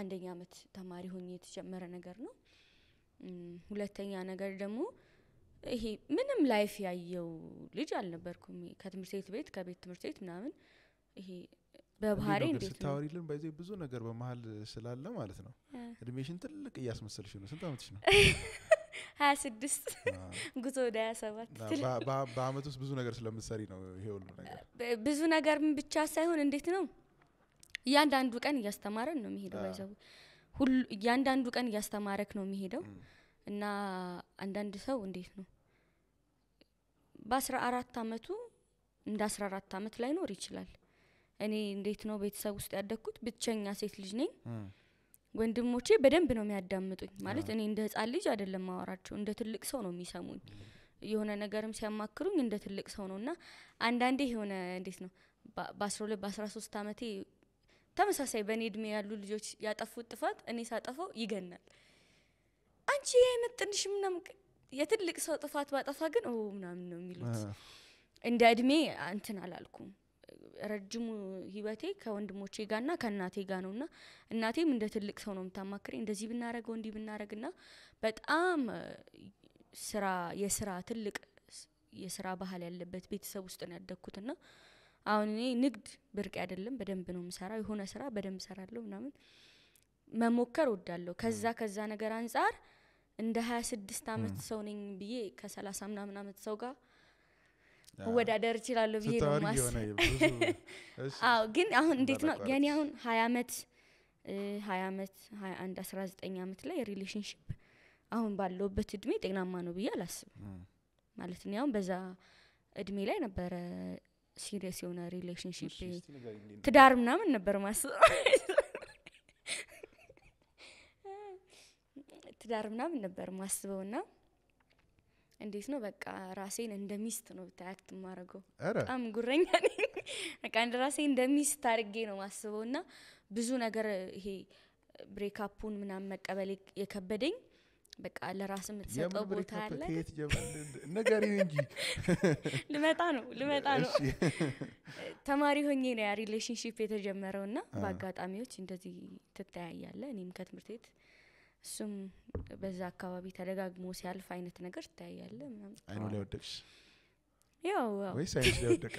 አንደኛ አመት ተማሪ ሁኝ የተጀመረ ነገር ነው። ሁለተኛ ነገር ደግሞ ይሄ ምንም ላይፍ ያየው ልጅ አልነበርኩም። ከትምህርት ቤት ቤት ከቤት ትምህርት ቤት ምናምን ይሄ በባህሪ ስታወሪልን ባይዘ ብዙ ነገር በመሀል ስላለ ማለት ነው። እድሜሽን ትልቅ እያስመሰልሽ ነው። ስንት አመትሽ ነው? ሀያ ስድስት ጉዞ ወደ ሀያ ሰባት በአመት ውስጥ ብዙ ነገር ስለምትሰሪ ነው ይሄ ሁሉ ነገር። ብዙ ነገር ብቻ ሳይሆን እንዴት ነው እያንዳንዱ ቀን እያስተማረን ነው የሚሄደው። ባይዘው ሁሉ እያንዳንዱ ቀን እያስተማረክ ነው የሚሄደው እና አንዳንድ ሰው እንዴት ነው በአስራ አራት አመቱ እንደ አስራ አራት አመት ላይኖር ይችላል እኔ እንዴት ነው ቤተሰብ ውስጥ ያደግኩት ብቸኛ ሴት ልጅ ነኝ ወንድሞቼ በደንብ ነው የሚያዳምጡኝ ማለት እኔ እንደ ህፃን ልጅ አይደለም ማወራቸው እንደ ትልቅ ሰው ነው የሚሰሙኝ የሆነ ነገርም ሲያማክሩኝ እንደ ትልቅ ሰው ነው እና አንዳንዴ የሆነ እንዴት ነው በአስራ ሁለት በአስራ ሶስት አመቴ ተመሳሳይ በእኔ እድሜ ያሉ ልጆች ያጠፉት ጥፋት እኔ ሳጠፈው ይገናል አንቺ አይመጥንሽ ምናምን የትልቅ ሰው ጥፋት ባጠፋ ግን ምናምን ነው የሚሉት እንደ እድሜ እንትን አላልኩም ረጅሙ ህይወቴ ከወንድሞቼ ና ከእናቴ ጋር ነው ና እናቴም እንደ ትልቅ ሰው ነው የምታማክረኝ። እንደዚህ ብናረገው እንዲህ ብናረግ ና በጣም ስራ የስራ ትልቅ የስራ ባህል ያለበት ቤተሰብ ውስጥ ነው ያደግኩት ና አሁን እኔ ንግድ ብርቅ አይደለም፣ በደንብ ነው ምሰራ የሆነ ስራ በደንብ ሰራለሁ ምናምን መሞከር ወዳለሁ። ከዛ ከዛ ነገር አንጻር እንደ ሀያ ስድስት አመት ሰው ነኝ ብዬ ከሰላሳ ምናምን አመት ሰው ጋር መወዳደር እችላለሁ ብዬ ነው ማስብ። ግን አሁን እንዴት ነው የኔ አሁን ሀያ አመት ሀያ አመት ሀያ አንድ አስራ ዘጠኝ አመት ላይ ሪሌሽንሽፕ አሁን ባለውበት እድሜ ጤናማ ነው ብዬ አላስብም ማለት ነው። ያሁን በዛ እድሜ ላይ ነበረ ሲሪየስ የሆነ ሪሌሽንሽፕ ትዳር ምናምን ነበር ማስብ ትዳር ምናምን ነበር ማስበው ና እንዴት ነው በቃ ራሴን እንደ ሚስት ነው ብታያክት ማድረገው በጣም ጉረኛ በቃ እንደ ራሴ እንደ ሚስት አድርጌ ነው ማስበው እና ብዙ ነገር ይሄ ብሬክፑን ምናምን መቀበል የከበደኝ በቃ ለራስ የምትሰጠው ቦታ ያለነገር እንጂ ልመጣ ነው ልመጣ ነው። ተማሪ ሆኜ ነው ያ ሪሌሽንሽፕ የተጀመረው እና በአጋጣሚዎች እንደዚህ ትተያያለ። እኔም ከትምህርት ቤት እሱም በዛ አካባቢ ተደጋግሞ ሲያልፍ አይነት ነገር ትታያለ አይኑ ላይ ወደቅሽ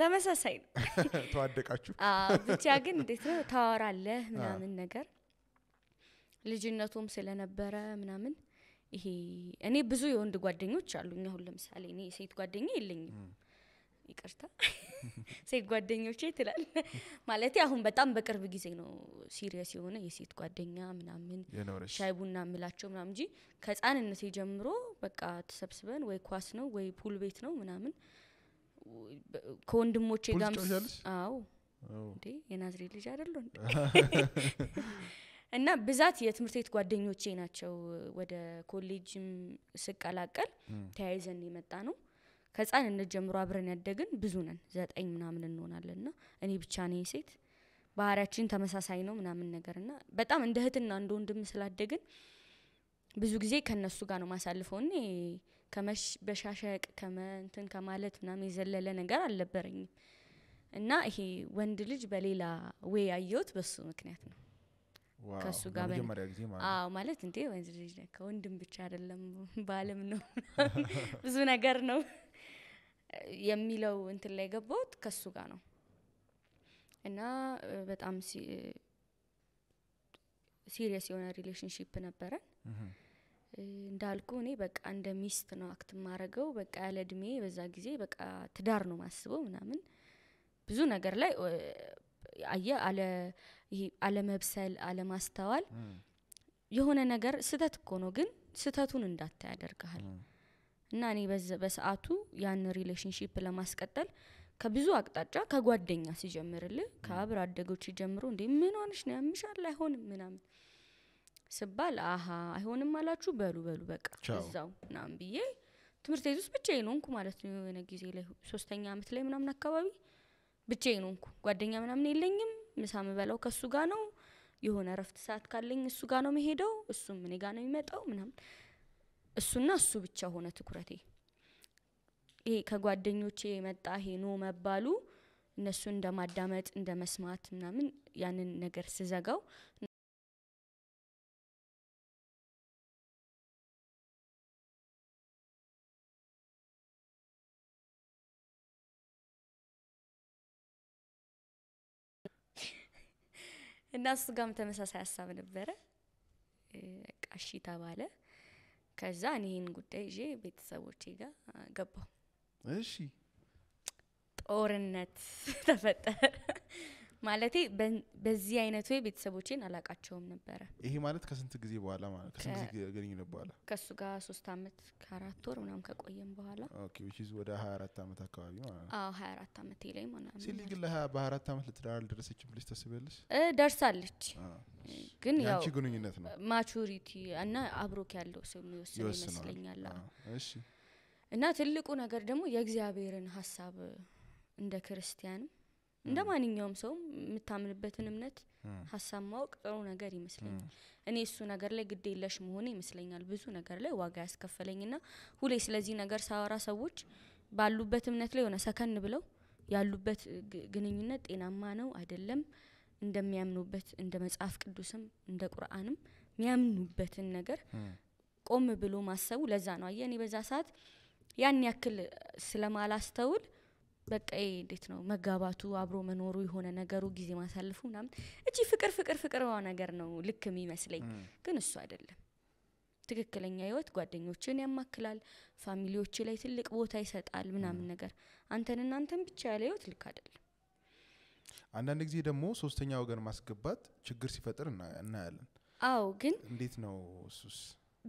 ተመሳሳይ ነው ተዋደቃችሁ ብቻ ግን እንዴት ነው ታወራለህ ምናምን ነገር ልጅነቱም ስለነበረ ምናምን ይሄ እኔ ብዙ የወንድ ጓደኞች አሉኝ አሁን ለምሳሌ እኔ የሴት ጓደኛ የለኝም ይቅርታ ሴት ጓደኞቼ ትላል ማለት አሁን በጣም በቅርብ ጊዜ ነው ሲሪየስ የሆነ የሴት ጓደኛ ምናምን ሻይ ቡና ምላቸው ምናምን እንጂ ከህፃንነት ጀምሮ በቃ ተሰብስበን ወይ ኳስ ነው ወይ ፑል ቤት ነው ምናምን ከወንድሞቼ ጋር አዎ እንዴ የናዝሬ ልጅ አደለ እና ብዛት የትምህርት ቤት ጓደኞቼ ናቸው ወደ ኮሌጅም ስቀላቀል ተያይዘን የመጣ ነው ከህፃንነት ጀምሮ አብረን ያደግን ብዙ ነን፣ ዘጠኝ ምናምን እንሆናለን። እና እኔ ብቻ ነኝ ሴት፣ ባህሪያችን ተመሳሳይ ነው ምናምን ነገር ና በጣም እንደ እህትና እንደ ወንድም ስላደግን ብዙ ጊዜ ከነሱ ጋር ነው ማሳልፈው። እኔ በሻሸቅ ከመንትን ከማለት ምናምን የዘለለ ነገር አልነበረኝም። እና ይሄ ወንድ ልጅ በሌላ ወይ ያየሁት በሱ ምክንያት ነው። ከሱ ጋር ማለት እንዴ ወንድ ልጅ ከወንድም ብቻ አይደለም በአለም ነው ብዙ ነገር ነው። የሚለው እንትን ላይ ገባት ከሱ ጋር ነው እና በጣም ሲሪየስ የሆነ ሪሌሽንሽፕ ነበረን። እንዳልኩ እኔ በቃ እንደ ሚስት ነው አክት ማድረገው በቃ ያለ እድሜ በዛ ጊዜ በቃ ትዳር ነው ማስበው ምናምን ብዙ ነገር ላይ አየ አለ ይሄ አለመብሰል፣ አለማስተዋል የሆነ ነገር ስህተት እኮ ነው፣ ግን ስህተቱን እንዳታ ያደርግሃል። እና እኔ በሰአቱ ያን ሪሌሽንሽፕ ለማስቀጠል ከብዙ አቅጣጫ ከጓደኛ ሲጀምርልህ ከአብር አደጎች ሲጀምሩ እንዴ ምን ሆንሽ ነው ያምሻል አይሆንም ምናምን ስባል አሀ አይሆንም አላችሁ በሉ በሉ በቃ እዛው ምናምን ብዬ ትምህርት ቤት ውስጥ ብቻ ሆንኩ ማለት ነው። የሆነ ጊዜ ላይ ሶስተኛ አመት ላይ ምናምን አካባቢ ብቻ ሆንኩ። ጓደኛ ምናምን የለኝም። ምሳ ምበላው ከእሱ ጋ ነው። የሆነ ረፍት ሰዓት ካለኝ እሱ ጋ ነው መሄደው፣ እሱም እኔ ጋ ነው የሚመጣው ምናምን እሱና እሱ ብቻ ሆነ ትኩረቴ። ይሄ ከጓደኞቼ የመጣ ይሄ ኖ መባሉ እነሱን እንደ ማዳመጥ እንደ መስማት ምናምን ያንን ነገር ስዘጋው እና እሱ ጋም ተመሳሳይ ሀሳብ ነበረ። እሺ ተባለ። ከዛ እኔ ይህን ጉዳይ ይዤ ቤተሰቦቼ ጋር ገባሁ። እሺ ጦርነት ተፈጠረ። ማለት በዚህ አይነት ወይ ቤተሰቦቼን አላቃቸውም ነበረ። ይሄ ማለት ከስንት ጊዜ በኋላ ማለት ከስንት ጊዜ ግንኙነት በኋላ? ከእሱ ጋር ሶስት አመት ከአራት ወር ምናም ከቆየም በኋላ ወደ ሀያ አራት አመት አካባቢ ማለት ሀያ አራት አመት ላይ ማለት ሲል ግን በሀያ አራት አመት ለትዳር አልደረሰችም ብለሽ ታስቢያለሽ? ደርሳለች ግን ያው ግንኙነት ነው ማቹሪቲ እና አብሮክ ያለው ሰው የሚወስነው ይመስለኛል። እሺ እና ትልቁ ነገር ደግሞ የእግዚአብሔርን ሀሳብ እንደ ክርስቲያንም እንደ ማንኛውም ሰው የምታምንበትን እምነት ሀሳብ ማወቅ ጥሩ ነገር ይመስለኛል። እኔ እሱ ነገር ላይ ግድ የለሽ መሆን ይመስለኛል ብዙ ነገር ላይ ዋጋ ያስከፈለኝና ሁሌ ስለዚህ ነገር ሳወራ ሰዎች ባሉበት እምነት ላይ የሆነ ሰከን ብለው ያሉበት ግንኙነት ጤናማ ነው አይደለም እንደሚያምኑበት እንደ መጽሐፍ ቅዱስም እንደ ቁርአንም የሚያምኑበትን ነገር ቆም ብሎ ማሰቡ ለዛ ነው አየ እኔ በዛ ሰዓት ያን ያክል ስለማላስተውል በቃ እንዴት ነው መጋባቱ አብሮ መኖሩ የሆነ ነገሩ ጊዜ ማሳልፉ ምናምን እቺ ፍቅር ፍቅር ፍቅር ነገር ነው ልክ የሚመስለኝ፣ ግን እሱ አይደለም ትክክለኛ ህይወት። ጓደኞችን ያማክላል፣ ፋሚሊዎች ላይ ትልቅ ቦታ ይሰጣል ምናምን ነገር አንተን እናንተን ብቻ ያለ ህይወት ልክ አይደለም። አንዳንድ ጊዜ ደግሞ ሶስተኛ ወገን ማስገባት ችግር ሲፈጥር እናያለን። አዎ፣ ግን እንዴት ነው እሱስ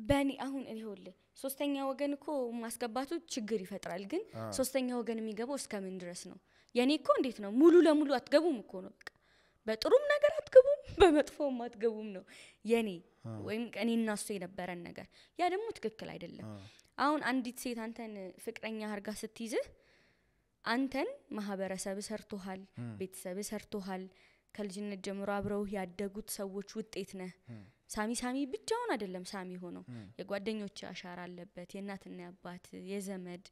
በእኔ አሁን ይኸውልህ ሶስተኛ ወገን እኮ ማስገባቱ ችግር ይፈጥራል። ግን ሶስተኛ ወገን የሚገባው እስከምን ድረስ ነው? የእኔ እኮ እንዴት ነው ሙሉ ለሙሉ አትገቡም እኮ ነው። በቃ በጥሩም ነገር አትገቡም፣ በመጥፎም አትገቡም ነው የኔ ወይም እኔ እና የነበረን ነገር። ያ ደግሞ ትክክል አይደለም። አሁን አንዲት ሴት አንተን ፍቅረኛ አርጋ ስትይዝህ አንተን ማህበረሰብ ሰርቶሃል፣ ቤተሰብ ሰርቶሃል፣ ከልጅነት ጀምሮ አብረው ያደጉት ሰዎች ውጤት ነህ ሳሚ ሳሚ ብቻውን አይደለም ሳሚ ሆነው የጓደኞች አሻራ አለበት፣ የእናትና የአባት የዘመድ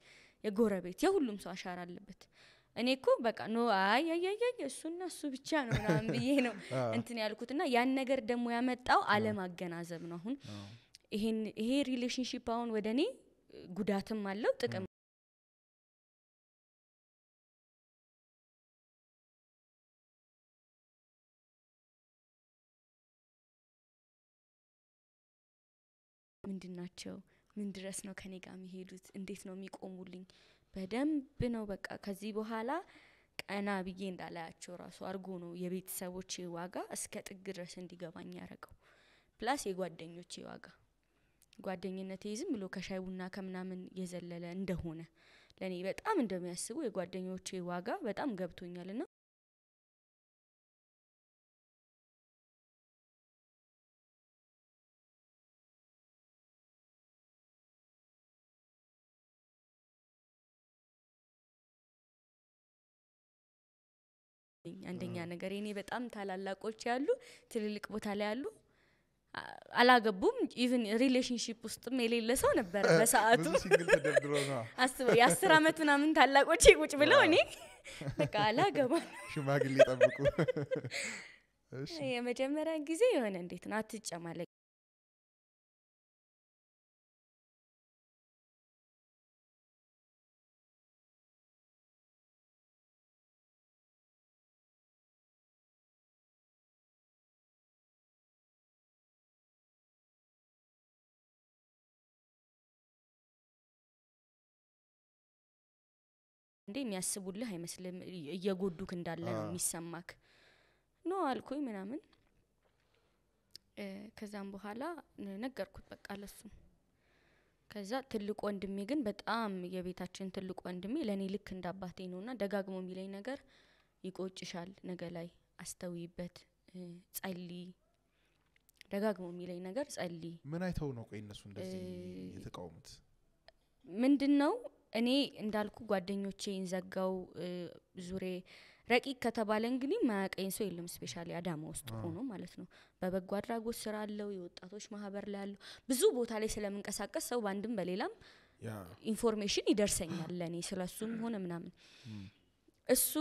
የጎረቤት የሁሉም ሰው አሻራ አለበት። እኔ እኮ በቃ ኖ አይ እሱና እሱ ብቻ ነው ምናምን ብዬ ነው እንትን ያልኩትና ያን ነገር ደግሞ ያመጣው አለማገናዘብ ነው። አሁን ይሄን ይሄ ሪሌሽንሽፕ አሁን ወደ እኔ ጉዳትም አለው ጥቅም ምንድን ናቸው? ምን ድረስ ነው ከኔ ጋር የሚሄዱት? እንዴት ነው የሚቆሙልኝ? በደንብ ነው በቃ ከዚህ በኋላ ቀና ብዬ እንዳላያቸው ራሱ አድርጎ ነው የቤተሰቦቼ ዋጋ እስከ ጥግ ድረስ እንዲገባኝ ያደረገው። ፕላስ የጓደኞቼ ዋጋ ጓደኝነቴ ዝም ብሎ ከሻይ ቡና ከምናምን የዘለለ እንደሆነ ለእኔ በጣም እንደሚያስቡ የጓደኞቼ ዋጋ በጣም ገብቶኛል ና አለብኝ። አንደኛ ነገር እኔ በጣም ታላላቆች ያሉ ትልልቅ ቦታ ላይ ያሉ አላገቡም። ኢቭን ሪሌሽንሽፕ ውስጥም የሌለ ሰው ነበረ በሰዓቱ አስበው፣ የአስር አመት ምናምን ታላቆች ቁጭ ብለው እኔ በቃ አላገባ ሽማግሌ ጠብቁ የመጀመሪያ ጊዜ የሆነ እንዴት ነው አትጨማለ እንዴ የሚያስቡልህ አይመስልም እየጎዱክ እንዳለ ነው የሚሰማክ ኖ አልኩኝ ምናምን ከዛም በኋላ ነገርኩት በቃ ለሱ ከዛ ትልቅ ወንድሜ ግን በጣም የቤታችን ትልቅ ወንድሜ ለእኔ ልክ እንደ አባቴ ነውና ደጋግሞ የሚለኝ ነገር ይቆጭሻል ነገ ላይ አስተውይበት ጸልይ ደጋግሞ የሚለኝ ነገር ጸሊ ምን አይተው ነው ቆይ እነሱ እንደዚህ የተቃውሙት ምንድን ነው እኔ እንዳልኩ ጓደኞቼ እንዘጋው ዙሬ ረቂቅ ከተባለ እንግዲህ ማያቀኝ ሰው የለም። ስፔሻሊ አዳማ ውስጥ ሆኖ ማለት ነው። በበጎ አድራጎት ስራ አለው፣ የወጣቶች ማህበር ላይ አለው። ብዙ ቦታ ላይ ስለምንቀሳቀስ ሰው በአንድም በሌላም ኢንፎርሜሽን ይደርሰኛል ለእኔ ስለሱም ሆነ ምናምን እሱ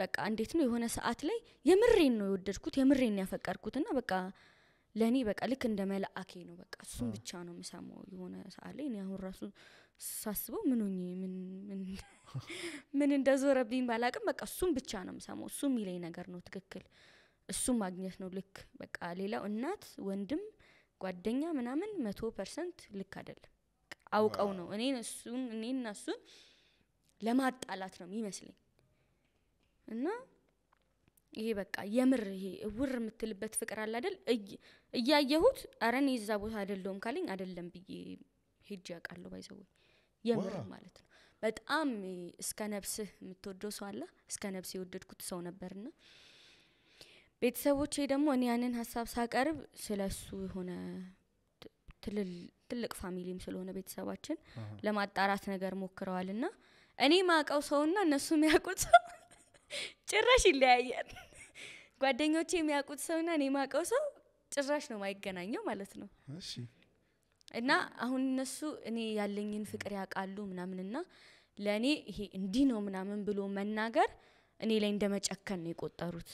በቃ እንዴት ነው የሆነ ሰዓት ላይ የምሬን ነው የወደድኩት የምሬን ያፈቀርኩት እና በቃ ለእኔ በቃ ልክ እንደ መልአኬ ነው። በቃ እሱም ብቻ ነው የምሰማው የሆነ ሰዓት ላይ እኔ አሁን ራሱ ሳስበው ምን ሆኜ ምን እንደዞረብኝ ባላቅም በቃ እሱም ብቻ ነው የምሰማው። እሱ የሚለኝ ነገር ነው ትክክል፣ እሱም ማግኘት ነው ልክ። በቃ ሌላው እናት፣ ወንድም፣ ጓደኛ ምናምን መቶ ፐርሰንት ልክ አይደለም። አውቀው ነው እኔን እሱን እኔና እሱን ለማጣላት ነው ሚመስለኝ እና ይሄ በቃ የምር ይሄ እውር የምትልበት ፍቅር አለ አይደል? እያየሁት አረ እኔ ቦታ አይደለውም ካለኝ አይደለም ብዬ ሄጅ ያውቃለሁ። ባይዘወኝ የምር ማለት ነው። በጣም እስከ ነብስህ የምትወደው ሰው አለ። እስከ ነብስ የወደድኩት ሰው ነበርና ቤተሰቦቼ ደግሞ እኔ ያንን ሀሳብ ሳቀርብ ስለ እሱ የሆነ ትልቅ ፋሚሊም ስለሆነ ቤተሰባችን ለማጣራት ነገር ሞክረዋል ና እኔ ማቀው ሰውና እነሱ የሚያውቁት ሰው ጭራሽ ይለያያል። ጓደኞቼ የሚያውቁት ሰውና እኔ ማቀው ሰው ጭራሽ ነው ማይገናኘው ማለት ነው። እና አሁን እነሱ እኔ ያለኝን ፍቅር ያውቃሉ ምናምንና ለእኔ ይሄ እንዲህ ነው ምናምን ብሎ መናገር እኔ ላይ እንደ መጨከን ነው የቆጠሩት።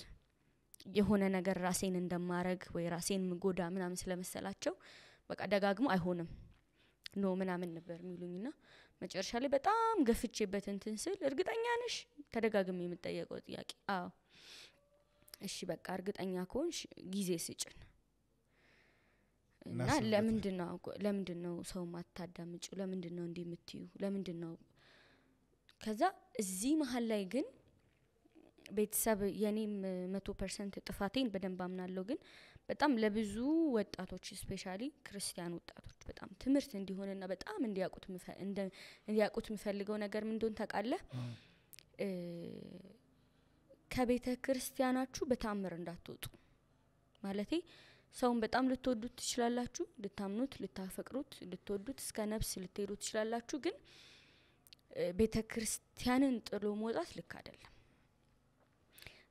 የሆነ ነገር ራሴን እንደማረግ ወይ ራሴን ምጎዳ ምናምን ስለመሰላቸው በቃ ደጋግሞ አይሆንም ኖ ምናምን ነበር የሚሉኝና መጨረሻ ላይ በጣም ገፍቼበት እንትን ስል እርግጠኛ ነሽ ተደጋግሞ የምጠየቀው ጥያቄ አዎ፣ እሺ በቃ እርግጠኛ ከሆንሽ ጊዜ ስጭን እና ለምንድን ለምንድን ነው ሰው ማታዳምጩ? ለምንድን ነው እንዲህ የምትዩ? ለምንድን ነው ከዛ እዚህ መሀል ላይ ግን ቤተሰብ የኔም መቶ ፐርሰንት ጥፋቴን በደንብ አምናለሁ። ግን በጣም ለብዙ ወጣቶች ስፔሻሊ ክርስቲያን ወጣቶች በጣም ትምህርት እንዲሆንና በጣም እንዲያውቁት የምፈልገው ነገር ምን ታቃለ ታውቃለህ? ከቤተ ክርስቲያናችሁ በታምር እንዳትወጡ ማለቴ ሰውን በጣም ልትወዱት ትችላላችሁ፣ ልታምኑት፣ ልታፈቅሩት፣ ልትወዱት እስከ ነፍስ ልትሄዱ ትችላላችሁ። ግን ቤተ ክርስቲያንን ጥሎ መውጣት ልክ አይደለም።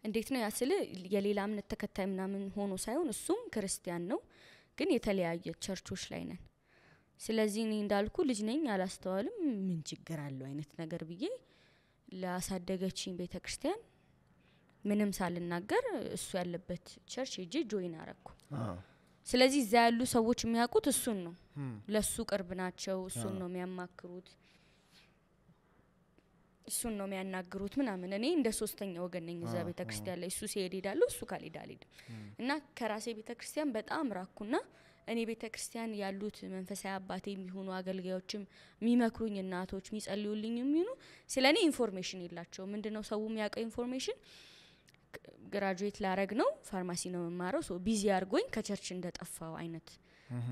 እንዴት ነው ያስል የሌላ እምነት ተከታይ ምናምን ሆኖ ሳይሆን እሱም ክርስቲያን ነው፣ ግን የተለያየ ቸርቾች ላይ ነን። ስለዚህ እኔ እንዳልኩ ልጅ ነኝ አላስተዋልም፣ ምን ችግር አለው አይነት ነገር ብዬ ላሳደገችኝ ቤተ ክርስቲያን ምንም ሳልናገር እሱ ያለበት ቸርች ሄጄ ጆይን አረግኩ። ስለዚህ እዛ ያሉ ሰዎች የሚያውቁት እሱን ነው። ለእሱ ቅርብ ናቸው። እሱን ነው የሚያማክሩት፣ እሱን ነው የሚያናግሩት ምናምን። እኔ እንደ ሶስተኛ ወገን ነኝ እዛ ቤተ ክርስቲያን ላይ። እሱ ሲሄድ ሄዳለሁ፣ እሱ ካልሄድ አልሄድም እና ከራሴ ቤተ ክርስቲያን በጣም ራኩና እኔ ቤተ ክርስቲያን ያሉት መንፈሳዊ አባቴ የሚሆኑ አገልጋዮችም የሚመክሩኝ እናቶች የሚጸልዩልኝ የሚሆኑ ስለ እኔ ኢንፎርሜሽን የላቸው። ምንድነው ሰው የሚያውቀው ኢንፎርሜሽን ግራጁዌት ላረግ ነው ፋርማሲ ነው የምማረው ሶ ቢዚ አርጎኝ ከቸርች እንደጠፋው አይነት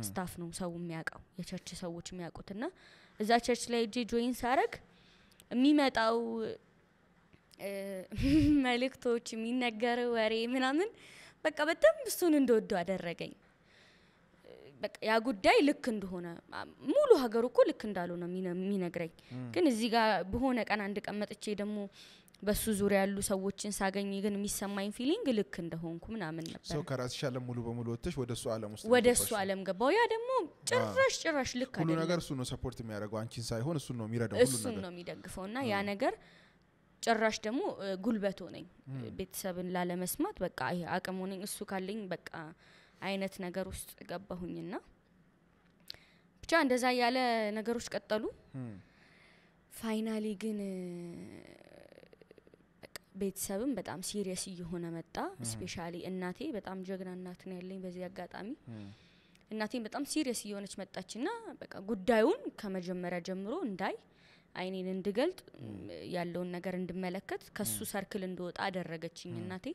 ስታፍ ነው ሰው የሚያውቀው የቸርች ሰዎች የሚያውቁት ና እዛ ቸርች ላይ እጄ ጆይን ሳረግ የሚመጣው መልእክቶች የሚነገር ወሬ ምናምን በቃ በጣም እሱን እንደወዱ አደረገኝ ያ ጉዳይ ልክ እንደሆነ ሙሉ ሀገሩ እኮ ልክ እንዳልሆነ የሚነግረኝ ግን እዚህ ጋር በሆነ ቀን አንድ ቀን መጥቼ ደግሞ በሱ ዙሪያ ያሉ ሰዎችን ሳገኝ ግን የሚሰማኝ ፊሊንግ ልክ እንደሆንኩ ምናምን ነበር። ከራስሽ ዓለም ሙሉ በሙሉ ወጥተሽ ወደ እሱ ዓለም ውስጥ ወደ እሱ ዓለም ገባው። ያ ደግሞ ጭራሽ ጭራሽ ልክ ሁሉ ነገር እሱ ነው ሰፖርት የሚያደርገው አንቺን ሳይሆን እሱ ነው የሚረዳው፣ እሱ ነው የሚደግፈው እና ያ ነገር ጭራሽ ደግሞ ጉልበት ሆነኝ ቤተሰብን ላለመስማት በቃ ይሄ አቅም ሆነኝ እሱ ካለኝ በቃ አይነት ነገር ውስጥ ገባሁኝና ብቻ እንደዛ ያለ ነገሮች ቀጠሉ። ፋይናሊ ግን ቤተሰብም በጣም ሲሪየስ እየሆነ መጣ። ስፔሻሊ እናቴ በጣም ጀግና እናት ነው ያለኝ። በዚህ አጋጣሚ እናቴም በጣም ሲሪየስ እየሆነች ና በቃ ጉዳዩን ከመጀመሪያ ጀምሮ እንዳይ አይኔን እንድገልጥ ያለውን ነገር እንድመለከት ከሱ ሰርክል እንድወጣ አደረገችኝ እናቴ።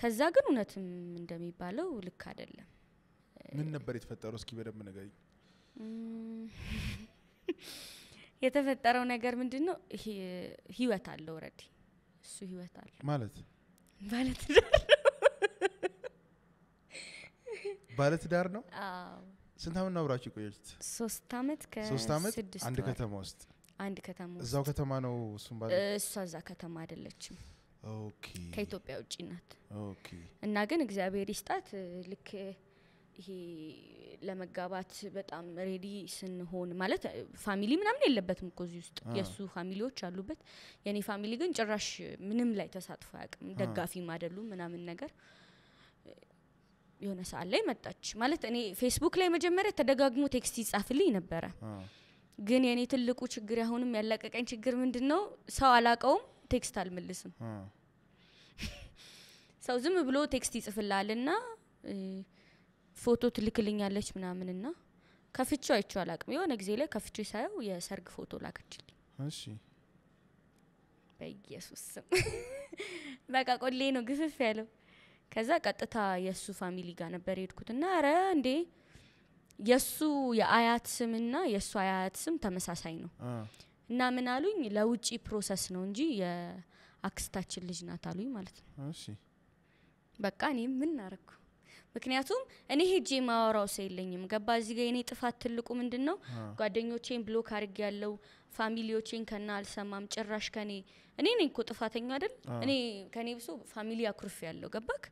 ከዛ ግን እውነትም እንደሚባለው ልክ አይደለም። ምን ነበር የተፈጠረው? እስኪ በደንብ ንገሪኝ። የተፈጠረው ነገር ምንድን ነው? ህይወት አለ ኦልሬዲ እሱ ህይወት አለ ማለት ባለት ባለትዳር ነው ስንት አመት አብራችሁ የቆያችሁት ሶስት አመት ከሶስት አመት አንድ ከተማ ውስጥ አንድ ከተማ እዛው ከተማ ነው እሱም ባለ እሷ እዛ ከተማ አይደለችም ከኢትዮጵያ ውጭ ናት እና ግን እግዚአብሔር ይስጣት ልክ ይሄ ለመጋባት በጣም ሬዲ ስንሆን ማለት ፋሚሊ ምናምን የለበትም እኮ እዚህ ውስጥ የእሱ ፋሚሊዎች አሉበት። የእኔ ፋሚሊ ግን ጭራሽ ምንም ላይ ተሳትፎ አያውቅም፣ ደጋፊም አይደሉም ምናምን ነገር የሆነ ሰዓት ላይ መጣች ማለት እኔ ፌስቡክ ላይ መጀመሪያ ተደጋግሞ ቴክስት ይጻፍልኝ ነበረ። ግን የእኔ ትልቁ ችግር አሁንም ያላቀቀኝ ችግር ምንድን ነው፣ ሰው አላቀውም፣ ቴክስት አልመልስም። ሰው ዝም ብሎ ቴክስት ይጽፍላልና። ፎቶ ትልክልኛለች ምናምን ና ከፍቼ አይቼው አላቅም የሆነ ጊዜ ላይ ከፍቼ ሳየው የሰርግ ፎቶ ላከችልኝ እሺ በኢየሱስ ስም በቃ ቆሌ ነው ግፍፍ ያለው ከዛ ቀጥታ የእሱ ፋሚሊ ጋር ነበር የሄድኩት ና ረ እንዴ የእሱ የአያት ስምና የእሱ አያት ስም ተመሳሳይ ነው እና ምን አሉኝ ለውጭ ፕሮሰስ ነው እንጂ የአክስታችን ልጅ ናት አሉኝ ማለት ነው በቃ እኔ ምን አረግኩ ምክንያቱም እኔ ሄጄ የማወራው ሰው የለኝም። ገባ? እዚህ ጋ የኔ ጥፋት ትልቁ ምንድን ነው? ጓደኞቼን ብሎክ አድርግ ያለው ፋሚሊዎቼን ከና አልሰማም። ጭራሽ ከኔ እኔ ነኝ እኮ ጥፋተኛ አይደል? እኔ ከኔ ብሶ ፋሚሊ አኩርፍ ያለው ገባክ?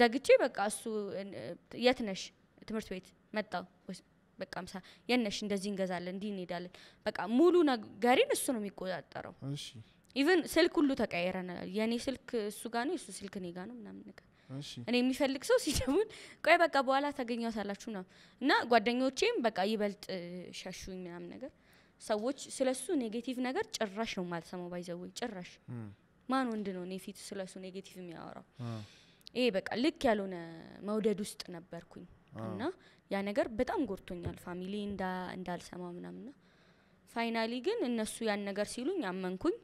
ዘግቼ በቃ እሱ የት ነሽ? ትምህርት ቤት መጣው በቃ ምሳ የነሽ እንደዚህ እንገዛለን እንዲህ እንሄዳለን። በቃ ሙሉ ነገሬን እሱ ነው የሚቆጣጠረው። ኢቨን ስልክ ሁሉ ተቀያይረናል። የእኔ ስልክ እሱ ጋ ነው፣ የእሱ ስልክ እኔ ጋ ነው ምናምን ነገር እኔ የሚፈልግ ሰው ሲደውል ቆይ በቃ በኋላ ታገኛታላችሁ ነው እና ጓደኞቼም በቃ ይበልጥ ሸሹኝ ምናምን ነገር ሰዎች ስለሱ ኔጌቲቭ ነገር ጭራሽ ነው ማልሰማው ባይዘው ጭራሽ ማን ወንድ ነው እኔ ፊት ስለሱ ኔጌቲቭ የሚያወራው ይሄ በቃ ልክ ያልሆነ መውደድ ውስጥ ነበርኩኝ እና ያ ነገር በጣም ጎድቶኛል ፋሚሊ እንዳልሰማ ምናምና ፋይናሊ ግን እነሱ ያን ነገር ሲሉኝ አመንኩኝ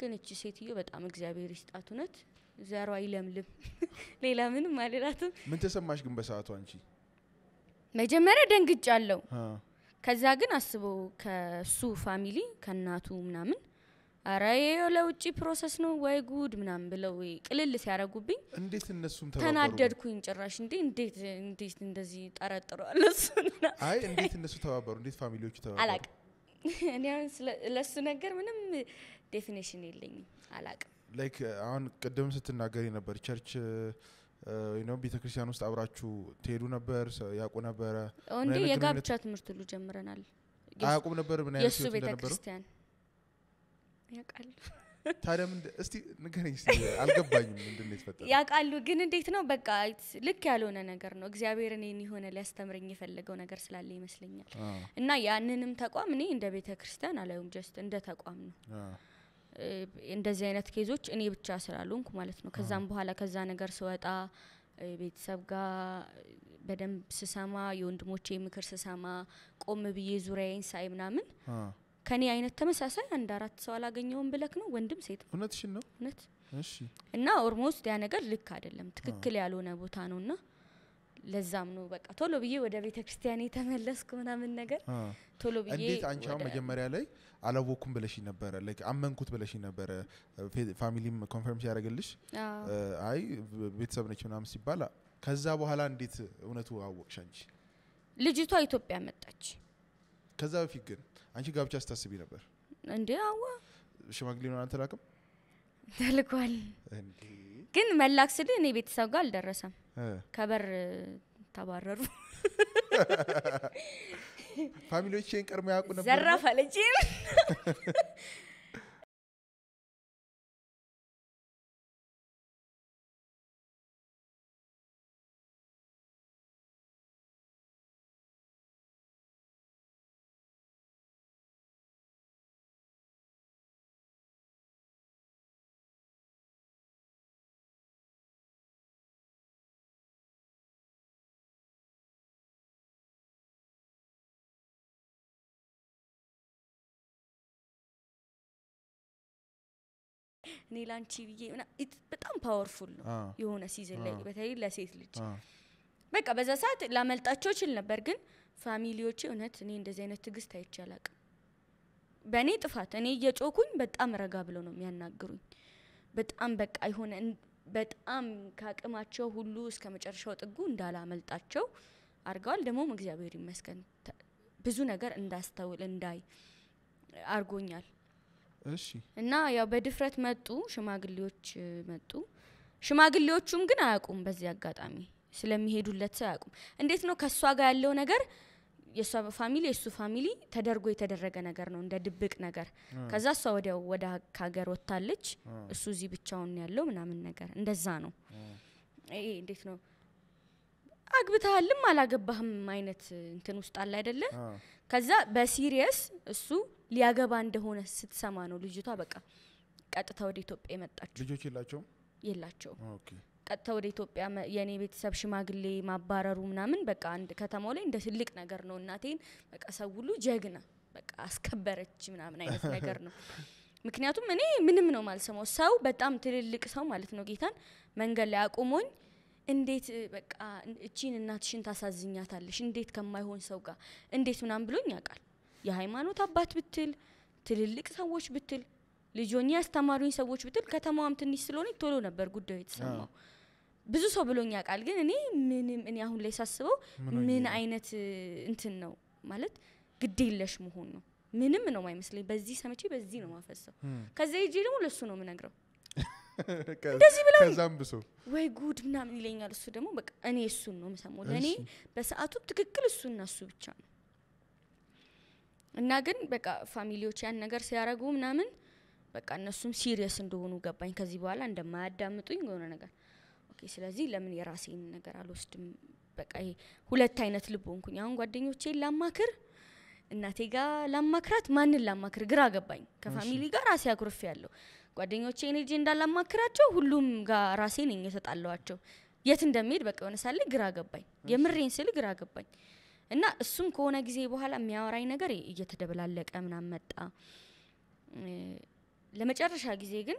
ግን እቺ ሴትዮ በጣም እግዚአብሔር ይስጣት እውነት ዘሯ ይለምልም። ሌላ ምንም አልላትም። ምን ተሰማሽ ግን በሰዓቱ አንቺ? መጀመሪያ ደንግጫ አለው። ከዛ ግን አስበው ከሱ ፋሚሊ ከእናቱ ምናምን አረ ለውጭ ፕሮሰስ ነው ወይ ጉድ ምናምን ብለው ቅልል ሲያደረጉብኝ እንዴት እነሱም ተናደድኩኝ። ጭራሽ እንዴ እንዴት እንዴት እንደዚህ ጠረጥረዋል አይ እንዴት እነሱ ተባበሩ? እንዴት ፋሚሊዎቹ ተባበሩ? አላቅ እኔ ለሱ ነገር ምንም ዴፊኒሽን የለኝም፣ አላቅም። ላይክ uh, አሁን ቅድም ስትናገር ነበር ቸርች ነው uh, ቤተ ክርስቲያን ውስጥ አብራችሁ ትሄዱ ነበር፣ ያውቁ ነበረ እንዴ? የጋብቻ ትምህርት ሁሉ ጀምረናል። አያውቁም ነበር ምን አይነት የእሱ ቤተ ክርስቲያን ያውቃሉ። ታዲያ እስቲ ንገረኝ፣ አልገባኝም። ምንድን ነው የተፈጠረው? ያውቃሉ ግን እንዴት ነው በቃ ልክ ያልሆነ ነገር ነው። እግዚአብሔር እኔን የሆነ ሊያስተምረኝ የፈለገው ነገር ስላለ ይመስለኛል። እና ያንንም ተቋም እኔ እንደ ቤተ ክርስቲያን አላየውም፣ ጀስት እንደ ተቋም ነው እንደዚህ አይነት ኬዞች እኔ ብቻ ስላልሆንኩ ማለት ነው። ከዛም በኋላ ከዛ ነገር ስወጣ ቤተሰብ ጋር በደንብ ስሰማ፣ የወንድሞቼ ምክር ስሰማ፣ ቆም ብዬ ዙሪያዬን ሳይ ምናምን ከኔ አይነት ተመሳሳይ አንድ አራት ሰው አላገኘውም ብለክ ነው ወንድም ሴት እውነትሽን ነው እውነት እና ኦልሞስት ያ ነገር ልክ አይደለም፣ ትክክል ያልሆነ ቦታ ነው እና ለዛም ነው በቃ ቶሎ ብዬ ወደ ቤተ ክርስቲያን የተመለስኩ ምናምን ነገር ቶሎ ብዬ እንዴት አንቺ አሁን መጀመሪያ ላይ አላወኩም ብለሽ ነበረ ላይክ አመንኩት ብለሽ ነበረ ፋሚሊም ኮንፈርም ሲያደርግልሽ አይ ቤተሰብ ነች ምናምን ሲባል ከዛ በኋላ እንዴት እውነቱ አወቅሽ አንቺ ልጅቷ ኢትዮጵያ መጣች ከዛ በፊት ግን አንቺ ጋብቻ ስታስቢ ነበር እንዴ አዋ ሽማግሌ ነው አልተላክም ተልኳል ግን መላክ ስል እኔ ቤተሰብ ጋር አልደረሰም ከበር ተባረሩ። ፋሚሊዎቼን ቀድሞ ያውቁ ነበር። ዘራፍ አለችኝ። እኔ ላንቺ ብዬ በጣም ፓወርፉል ነው የሆነ ሲዝን ላይ በተለይ ለሴት ልጅ በቃ በዛ ሰዓት ላመልጣቸው ችል ነበር። ግን ፋሚሊዎች እውነት እኔ እንደዚህ አይነት ትግስት አይቼ አላቅም። በእኔ ጥፋት እኔ እየጮኩኝ በጣም ረጋ ብለው ነው የሚያናግሩኝ። በጣም በቃ የሆነ በጣም ከአቅማቸው ሁሉ እስከ መጨረሻው ጥጉ እንዳላመልጣቸው አድርገዋል። ደግሞም እግዚአብሔር ይመስገን ብዙ ነገር እንዳስተውል እንዳይ አድርጎኛል። እና ያው በድፍረት መጡ፣ ሽማግሌዎች መጡ። ሽማግሌዎቹም ግን አያውቁም በዚህ አጋጣሚ ስለሚሄዱለት ሰው አያውቁም። እንዴት ነው ከእሷ ጋር ያለው ነገር የእሷ ፋሚሊ የእሱ ፋሚሊ ተደርጎ የተደረገ ነገር ነው፣ እንደ ድብቅ ነገር። ከዛ እሷ ወዲያው ወደ ሀገር ወጥታለች፣ እሱ እዚህ ብቻውን ያለው ምናምን ነገር እንደዛ ነው። ይሄ እንዴት ነው አግብተሃልም አላገባህም አይነት እንትን ውስጥ አለ አይደለ? ከዛ በሲሪየስ እሱ ሊያገባ እንደሆነ ስትሰማ ነው ልጅቷ በቃ ቀጥታ ወደ ኢትዮጵያ የመጣችው። ልጆች የላቸውም የላቸውም። ቀጥታ ወደ ኢትዮጵያ የእኔ ቤተሰብ ሽማግሌ ማባረሩ ምናምን በቃ አንድ ከተማው ላይ እንደ ትልቅ ነገር ነው። እናቴን በቃ ሰው ሁሉ ጀግና በቃ አስከበረች ምናምን አይነት ነገር ነው። ምክንያቱም እኔ ምንም ነው ማልሰማው። ሰው በጣም ትልልቅ ሰው ማለት ነው ጌታን መንገድ ላይ አቁሞኝ እንዴት በቃ እቺን እናትሽን ታሳዝኛታለሽ? እንዴት ከማይሆን ሰው ጋር እንዴት ምናምን ብሎኝ ያውቃል። የሃይማኖት አባት ብትል ትልልቅ ሰዎች ብትል ልጆኒ ያስተማሩኝ ሰዎች ብትል ከተማዋም ትንሽ ስለሆነ ቶሎ ነበር ጉዳዩ የተሰማው። ብዙ ሰው ብሎኝ ያውቃል። ግን እኔ ምንም እኔ አሁን ላይ ሳስበው ምን አይነት እንትን ነው ማለት ግድ መሆን ነው። ምንም ነው ማይመስለኝ። በዚህ ሰምቼ በዚህ ነው ማፈሰው። ከዚያ ሄጄ ደግሞ ለሱ ነው ምነግረው። እንደዚህ ብለው ከዛም ብሶ ወይ ጉድ ምናምን ይለኛል። እሱ ደግሞ በቃ እኔ እሱን ነው የምሰማው። ለእኔ በሰዓቱ ትክክል እሱና እሱ ብቻ ነው። እና ግን በቃ ፋሚሊዎች ያን ነገር ሲያረጉ ምናምን በቃ እነሱም ሲሪየስ እንደሆኑ ገባኝ። ከዚህ በኋላ እንደማያዳምጡኝ የሆነ ነገር ኦኬ። ስለዚህ ለምን የራሴን ነገር አልወስድም? በቃ ሁለት አይነት ልብ ሆንኩኝ። አሁን ጓደኞቼን ላማክር፣ እናቴ ጋር ላማክራት፣ ማንን ላማክር ግራ ገባኝ። ከፋሚሊ ጋር ራሴ አኩርፌ ያለሁ ጓደኞቼ ኔጂ እንዳላማክራቸው ሁሉም ጋር ራሴ ነኝ የተጣለዋቸው። የት እንደሚሄድ በቃ የሆነ ሳለ ግራ ገባኝ። የምሬን ስል ግራ ገባኝ። እና እሱም ከሆነ ጊዜ በኋላ የሚያወራኝ ነገር እየተደበላለቀ ምናምን መጣ። ለመጨረሻ ጊዜ ግን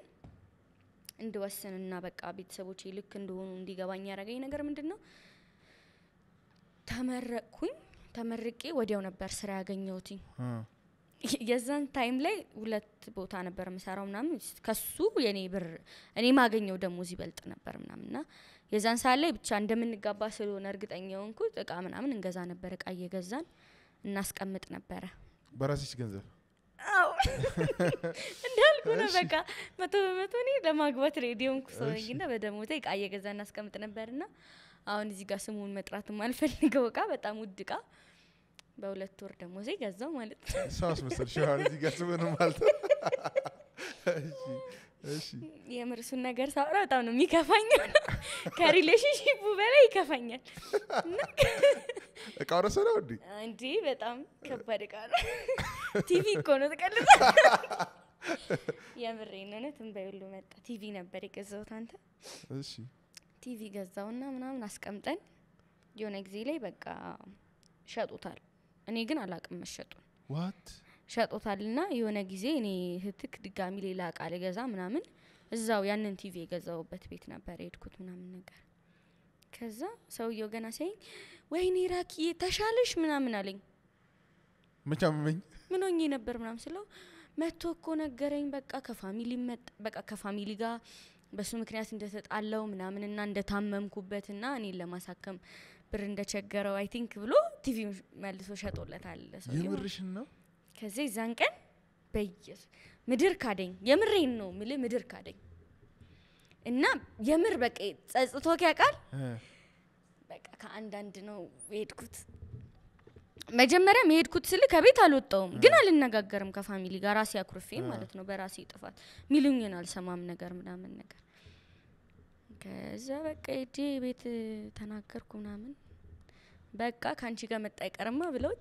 እንድወስንና በቃ ቤተሰቦቼ ልክ እንደሆኑ እንዲገባኝ ያደረገኝ ነገር ምንድን ነው? ተመረቅኩኝ። ተመርቄ ወዲያው ነበር ስራ ያገኘሁትኝ። የዛን ታይም ላይ ሁለት ቦታ ነበር የምሰራው ምናምን ከሱ የኔ ብር እኔ ማገኘው ደሞዝ ይበልጥ ነበር ምናምንና የዛን ሰዓት ላይ ብቻ እንደምንጋባ ስለሆነ እርግጠኛ የሆንኩት እቃ ምናምን እንገዛ ነበር። እቃ እየገዛን እናስቀምጥ ነበረ በራሴች ገንዘብ። እንዳልኩ ነው። በቃ መቶ በመቶ እኔ ለማግባት ሬዲ የሆንኩ ሰው ነኝና እቃ እየገዛ እናስቀምጥ ነበርና አሁን እዚህ ጋር ስሙን መጥራትም አልፈልገው እቃ በጣም ውድ እቃ በሁለት ወር ደግሞ ዜ ገዛው ማለት ነው። ሰው አስመሰልሽ አሁን እዚህ ጋር ስበን ማለት የምር እሱን ነገር ሳውራ በጣም ነው የሚከፋኝ። ከሪሌሽንሽፑ በላይ ይከፋኛል። እቃ ረሰ ነው እንዲ እንዲ በጣም ከባድ እቃ ነው። ቲቪ እኮ ነው ተቀልጠ የምሬን እውነት እንበይሉ መጣ። ቲቪ ነበር የገዛሁት አንተ። እሺ ቲቪ ገዛውና ምናምን አስቀምጠን የሆነ ጊዜ ላይ በቃ ሸጡታል። እኔ ግን አላቅም መሸጡን ዋት ና የሆነ ጊዜ እኔ ህትክ ድጋሚ ሌላ እቃ ልገዛ ምናምን እዛው ያንን ቲቪ የገዛውበት ቤት ነበር የሄድኩት ምናምን ነገር ከዛ ሰውየው ገና ሲያኝ ወይኔ ራኪ ተሻለሽ ምናምን አለኝ መቻመኝ ምን ሆኜ ነበር ምናምን ስለው መቶ እኮ ነገረኝ በቃ ከፋሚሊ መጥ በቃ ከፋሚሊ ጋር በሱ ምክንያት እንደተጣለው ምናምንና እንደታመምኩበትና እኔን ለማሳከም ብር እንደቸገረው አይ ቲንክ ብሎ ቲቪ መልሶ ሸጦለታል። የምርሽን ነው? ከዚህ ዛን ቀን በየሱ ምድር ካደኝ፣ የምሬን ነው ምል ምድር ካደኝ እና የምር በቃ ጸጽቶ ያውቃል። በቃ ከአንዳንድ ነው የሄድኩት። መጀመሪያ የሄድኩት ስል ከቤት አልወጣውም፣ ግን አልነጋገርም ከፋሚሊ ጋር ራሴ አኩርፌ ማለት ነው። በራሴ ጥፋት ሚሉኝን አልሰማም ነገር ምናምን ነገር ከዛ በቃ ሄጄ ቤት ተናገርኩ ምናምን በቃ ከአንቺ ጋር መጣ አይቀርማ ብለው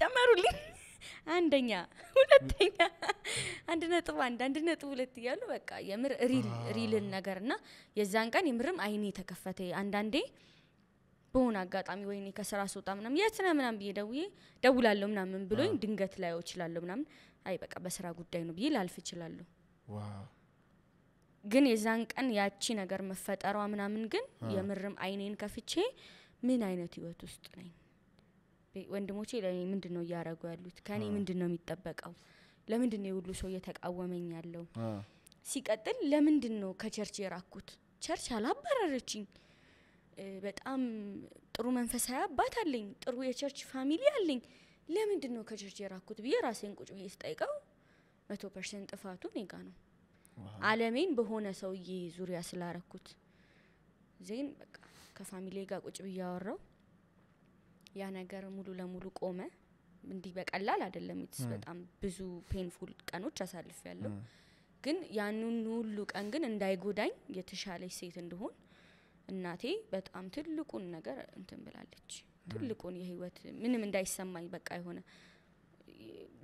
ጨመሩልኝ። አንደኛ፣ ሁለተኛ፣ አንድ ነጥብ አንድ፣ አንድ ነጥብ ሁለት እያሉ በቃ የምር ሪል ሪልን ነገር እና የዛን ቀን የምርም አይኔ ተከፈተ። አንዳንዴ በሆነ አጋጣሚ ወይኔ ከስራ ስወጣ ምናምን የት ነህ ምናምን ብዬ ደውዬ ደውላለሁ ምናምን ብሎኝ ድንገት ላየው እችላለሁ ምናምን፣ አይ በቃ በስራ ጉዳይ ነው ብዬ ላልፍ እችላለሁ። ግን የዛን ቀን ያቺ ነገር መፈጠሯ ምናምን ግን የምርም አይኔን ከፍቼ ምን አይነት ህይወት ውስጥ ነኝ? ወንድሞቼ ለእኔ ምንድን ነው እያደረጉ ያሉት? ከእኔ ምንድን ነው የሚጠበቀው? ለምንድን ነው የሁሉ ሰው እየተቃወመኝ ያለው? ሲቀጥል ለምንድን ነው ከቸርች የራኩት? ቸርች አላባረረችኝ። በጣም ጥሩ መንፈሳዊ አባት አለኝ፣ ጥሩ የቸርች ፋሚሊ አለኝ። ለምንድን ነው ከቸርች የራኩት ብዬ ራሴን ቁጭ ብዬ ስጠይቀው መቶ ፐርሰንት ጥፋቱ ኔጋ ነው። አለሜን በሆነ ሰውዬ ዙሪያ ስላረኩት ዜን በቃ ከፋሚሊ ጋር ቁጭ ብዬ ያወራው ያ ነገር ሙሉ ለሙሉ ቆመ። እንዲህ በቀላል አደለም ኢትስ በጣም ብዙ ፔንፉል ቀኖች አሳልፍ ያለው ግን ያንን ሁሉ ቀን ግን እንዳይጎዳኝ የተሻለች ሴት እንደሆን እናቴ በጣም ትልቁን ነገር እንትን ብላለች። ትልቁን የህይወት ምንም እንዳይሰማኝ በቃ የሆነ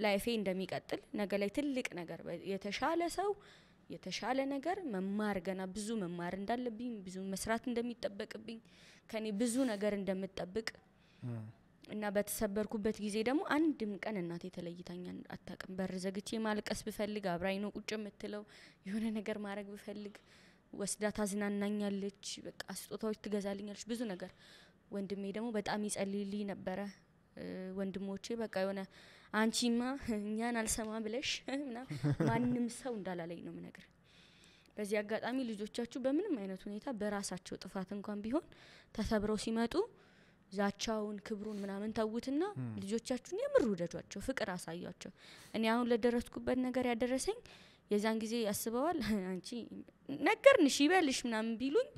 ላይፌ እንደሚቀጥል ነገ ላይ ትልቅ ነገር የተሻለ ሰው የተሻለ ነገር መማር ገና ብዙ መማር እንዳለብኝ ብዙ መስራት እንደሚጠበቅብኝ ከኔ ብዙ ነገር እንደምጠብቅ እና በተሰበርኩበት ጊዜ ደግሞ አንድም ቀን እናቴ ተለይታኝ አታቅም። በር ዘግቼ ማልቀስ ብፈልግ አብራኝ ነው ቁጭ የምትለው። የሆነ ነገር ማድረግ ብፈልግ ወስዳ ታዝናናኛለች። በቃ ስጦታዎች ትገዛልኛለች፣ ብዙ ነገር። ወንድሜ ደግሞ በጣም ይጸልይልኝ ነበረ። ወንድሞቼ በቃ የሆነ አንቺማ እኛን አልሰማ ብለሽ ምናምን ማንም ሰው እንዳላለኝ ነው ምነግር። በዚህ አጋጣሚ ልጆቻችሁ በምንም አይነት ሁኔታ በራሳቸው ጥፋት እንኳን ቢሆን ተሰብረው ሲመጡ ዛቻውን ክብሩን ምናምን ተዉትና ልጆቻችሁን የምር ውደዷቸው፣ ፍቅር አሳያቸው። እኔ አሁን ለደረስኩበት ነገር ያደረሰኝ የዛን ጊዜ ያስበዋል አንቺ ነገርንሽ ይበልሽ ምናምን ቢሉኝ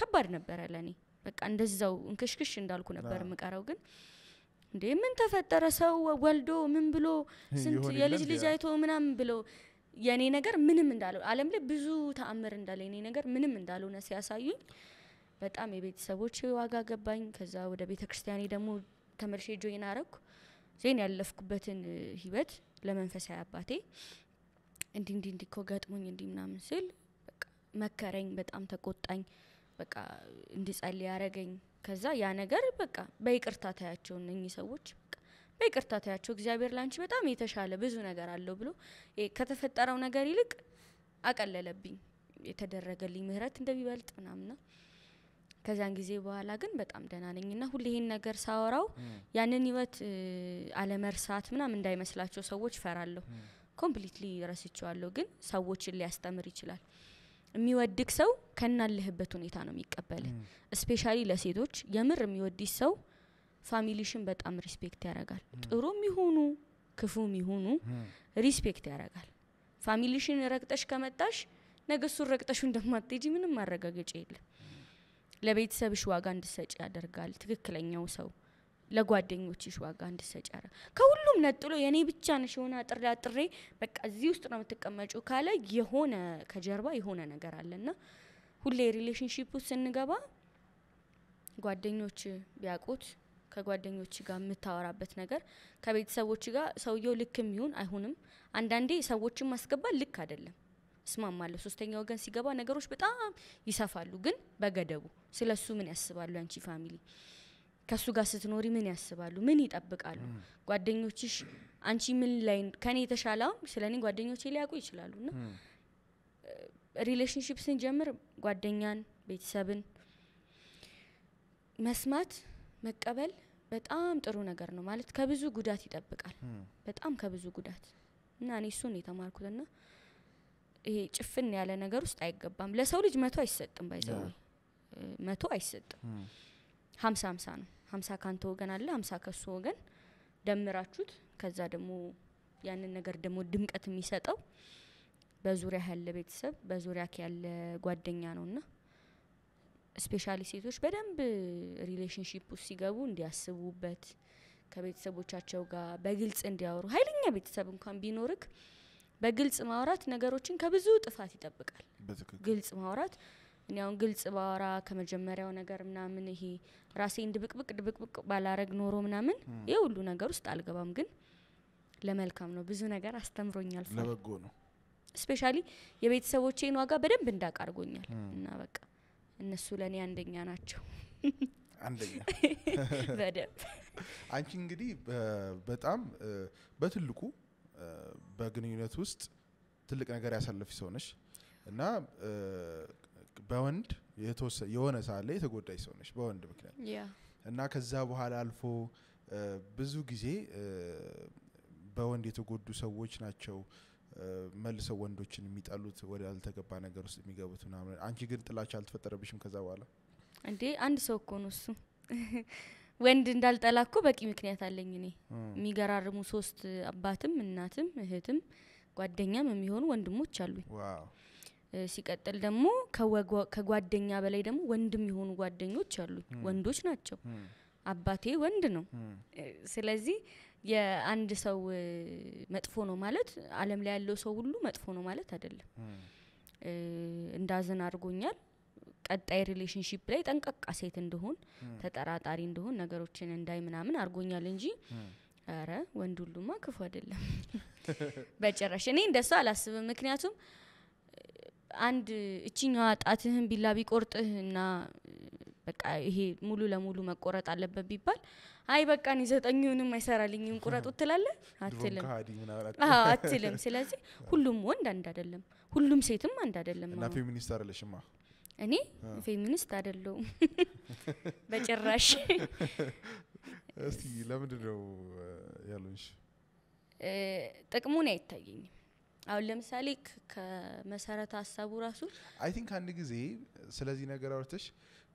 ከባድ ነበረ ለእኔ። በቃ እንደዛው እንክሽክሽ እንዳልኩ ነበር የምቀረው ግን እንዴ ምን ተፈጠረ? ሰው ወልዶ ምን ብሎ ስንት የልጅ ልጅ አይቶ ምናምን ብሎ የእኔ ነገር ምንም እንዳለው ዓለም ላይ ብዙ ተአምር እንዳለ የኔ ነገር ምንም እንዳልሆነ ሲያሳዩኝ በጣም የቤተሰቦች ዋጋ ገባኝ። ከዛ ወደ ቤተ ክርስቲያኔ ደግሞ ተመልሼ ጆይን አረኩ። ዜን ያለፍኩበትን ህይወት ለመንፈሳዊ አባቴ እንዲ እንዲ እንዲ ኮ ገጥሞኝ እንዲ ምናምን ስል መከረኝ፣ በጣም ተቆጣኝ። በቃ እንዲጸል ያረገኝ ከዛ ያ ነገር በቃ በይቅርታ ታያቸው እነኚህ ሰዎች በይቅርታ ታያቸው። እግዚአብሔር ላንቺ በጣም የተሻለ ብዙ ነገር አለው ብሎ ከተፈጠረው ነገር ይልቅ አቀለለብኝ የተደረገልኝ ምህረት እንደሚበልጥ ምናምና ከዚያን ጊዜ በኋላ ግን በጣም ደህና ነኝ ና ሁሌ ይህን ነገር ሳወራው ያንን ህይወት አለመርሳት ምናም እንዳይመስላቸው ሰዎች ፈራለሁ። ኮምፕሊትሊ ረስቸዋለሁ፣ ግን ሰዎችን ሊያስተምር ይችላል። የሚወድክ ሰው ከናልህበት ሁኔታ ነው የሚቀበል። ስፔሻሊ ለሴቶች የምር የሚወድሽ ሰው ፋሚሊሽን በጣም ሪስፔክት ያደርጋል። ጥሩ የሚሆኑ ክፉ የሚሆኑ ሪስፔክት ያደርጋል። ፋሚሊሽን ረግጠሽ ከመጣሽ ነገ እሱን ረግጠሹ እንደማትጂ ምንም ማረጋገጫ የለም። ለቤተሰብሽ ዋጋ እንድሰጭ ያደርጋል ትክክለኛው ሰው ለጓደኞችሽ ዋጋ እንድሰጫረ ከሁሉም ነጥሎ የኔ ብቻ ነሽ የሆነ አጥሬ አጥሬ በቃ እዚህ ውስጥ ነው የምትቀመጩ ካለ የሆነ ከጀርባ የሆነ ነገር አለና ሁሌ ሪሌሽንሽፕ ውስጥ ስንገባ ጓደኞች ቢያውቁት ከጓደኞች ጋር የምታወራበት ነገር ከቤተሰቦች ጋር ሰውየው ልክም ይሁን አይሁንም። አንዳንዴ ሰዎችን ማስገባት ልክ አይደለም፣ እስማማለሁ። ሶስተኛ ወገን ሲገባ ነገሮች በጣም ይሰፋሉ፣ ግን በገደቡ። ስለ እሱ ምን ያስባሉ አንቺ ፋሚሊ? ከእሱ ጋር ስትኖሪ ምን ያስባሉ? ምን ይጠብቃሉ? ጓደኞችሽ አንቺ ምን ላይ ከኔ የተሻለ አሁን ስለ እኔ ጓደኞቼ ሊያውቁ ይችላሉ። ና ሪሌሽንሽፕ ስንጀምር ጓደኛን፣ ቤተሰብን መስማት መቀበል በጣም ጥሩ ነገር ነው ማለት ከብዙ ጉዳት ይጠብቃል። በጣም ከብዙ ጉዳት እና እኔ እሱን የተማርኩትና ይሄ ጭፍን ያለ ነገር ውስጥ አይገባም። ለሰው ልጅ መቶ አይሰጥም፣ ባይዘ መቶ አይሰጥም። ሀምሳ ሀምሳ ነው። ሀምሳ ካንተ ወገን አለ ሀምሳ ከሱ ወገን ደምራችሁት ከዛ ደግሞ ያንን ነገር ደግሞ ድምቀት የሚሰጠው በዙሪያ ያለ ቤተሰብ በዙሪያ ያለ ጓደኛ ነውና ስፔሻሊ ሴቶች በደንብ ሪሌሽንሽፕ ውስጥ ሲገቡ እንዲያስቡበት ከቤተሰቦቻቸው ጋር በግልጽ እንዲያወሩ ኃይለኛ ቤተሰብ እንኳን ቢኖርክ በግልጽ ማውራት ነገሮችን ከብዙ ጥፋት ይጠብቃል። ግልጽ ማውራት እኔ አሁን ግልጽ ባወራ ከመጀመሪያው ነገር ምናምን ይሄ ራሴን ድብቅብቅ ድብቅብቅ ባላረግ ኖሮ ምናምን ይህ ሁሉ ነገር ውስጥ አልገባም። ግን ለመልካም ነው፣ ብዙ ነገር አስተምሮኛል። ለበጎ ነው። ስፔሻሊ የቤተሰቦቼን ዋጋ በደንብ እንዳቅ አድርጎኛል። እና በቃ እነሱ ለእኔ አንደኛ ናቸው። አንደኛ በደንብ አንቺ እንግዲህ በጣም በትልቁ በግንኙነት ውስጥ ትልቅ ነገር ያሳለፍሽ ሰው ነሽ እና በወንድ የሆነ ሰዓት ላይ የተጎዳች ሰው ነች በወንድ ምክንያት እና ከዛ በኋላ አልፎ ብዙ ጊዜ በወንድ የተጎዱ ሰዎች ናቸው መልሰው ወንዶችን የሚጠሉት ወደ ያልተገባ ነገር ውስጥ የሚገቡት ምናምን። አንቺ ግን ጥላቻ አልተፈጠረብሽም ከዛ በኋላ? እንዴ አንድ ሰው እኮ ነው እሱ። ወንድ እንዳልጠላ እኮ በቂ ምክንያት አለኝ እኔ። የሚገራርሙ ሶስት አባትም እናትም እህትም ጓደኛም የሚሆኑ ወንድሞች አሉኝ። ሲቀጥል ደግሞ ከጓደኛ በላይ ደግሞ ወንድም የሆኑ ጓደኞች አሉ፣ ወንዶች ናቸው። አባቴ ወንድ ነው። ስለዚህ የአንድ ሰው መጥፎ ነው ማለት ዓለም ላይ ያለው ሰው ሁሉ መጥፎ ነው ማለት አይደለም። እንዳዝን አድርጎኛል። ቀጣይ ሪሌሽንሽፕ ላይ ጠንቀቃ ሴት እንደሆን ተጠራጣሪ እንደሆን ነገሮችን እንዳይ ምናምን አድርጎኛል እንጂ ረ ወንድ ሁሉማ ክፉ አይደለም በጭራሽ። እኔ እንደሱ አላስብም። ምክንያቱም አንድ እቺኛዋ ጣትህን ቢላ ቢቆርጥህ እና በቃ ይሄ ሙሉ ለሙሉ መቆረጥ አለበት ቢባል አይ በቃ እኔ ዘጠኙንም አይሰራልኝም ቁረጡ ትላለህ አትልም አትልም። ስለዚህ ሁሉም ወንድ አንድ አይደለም፣ ሁሉም ሴትም አንድ አይደለም። እና ፌሚኒስት አይደለሽማ? እኔ ፌሚኒስት አይደለሁም በጭራሽ። እስቲ ለምንድን ነው ያሉሽ ጥቅሙን አይታየኝም አሁን ለምሳሌ ከመሰረተ ሀሳቡ ራሱ አይ ቲንክ አንድ ጊዜ ስለዚህ ነገር አውርተሽ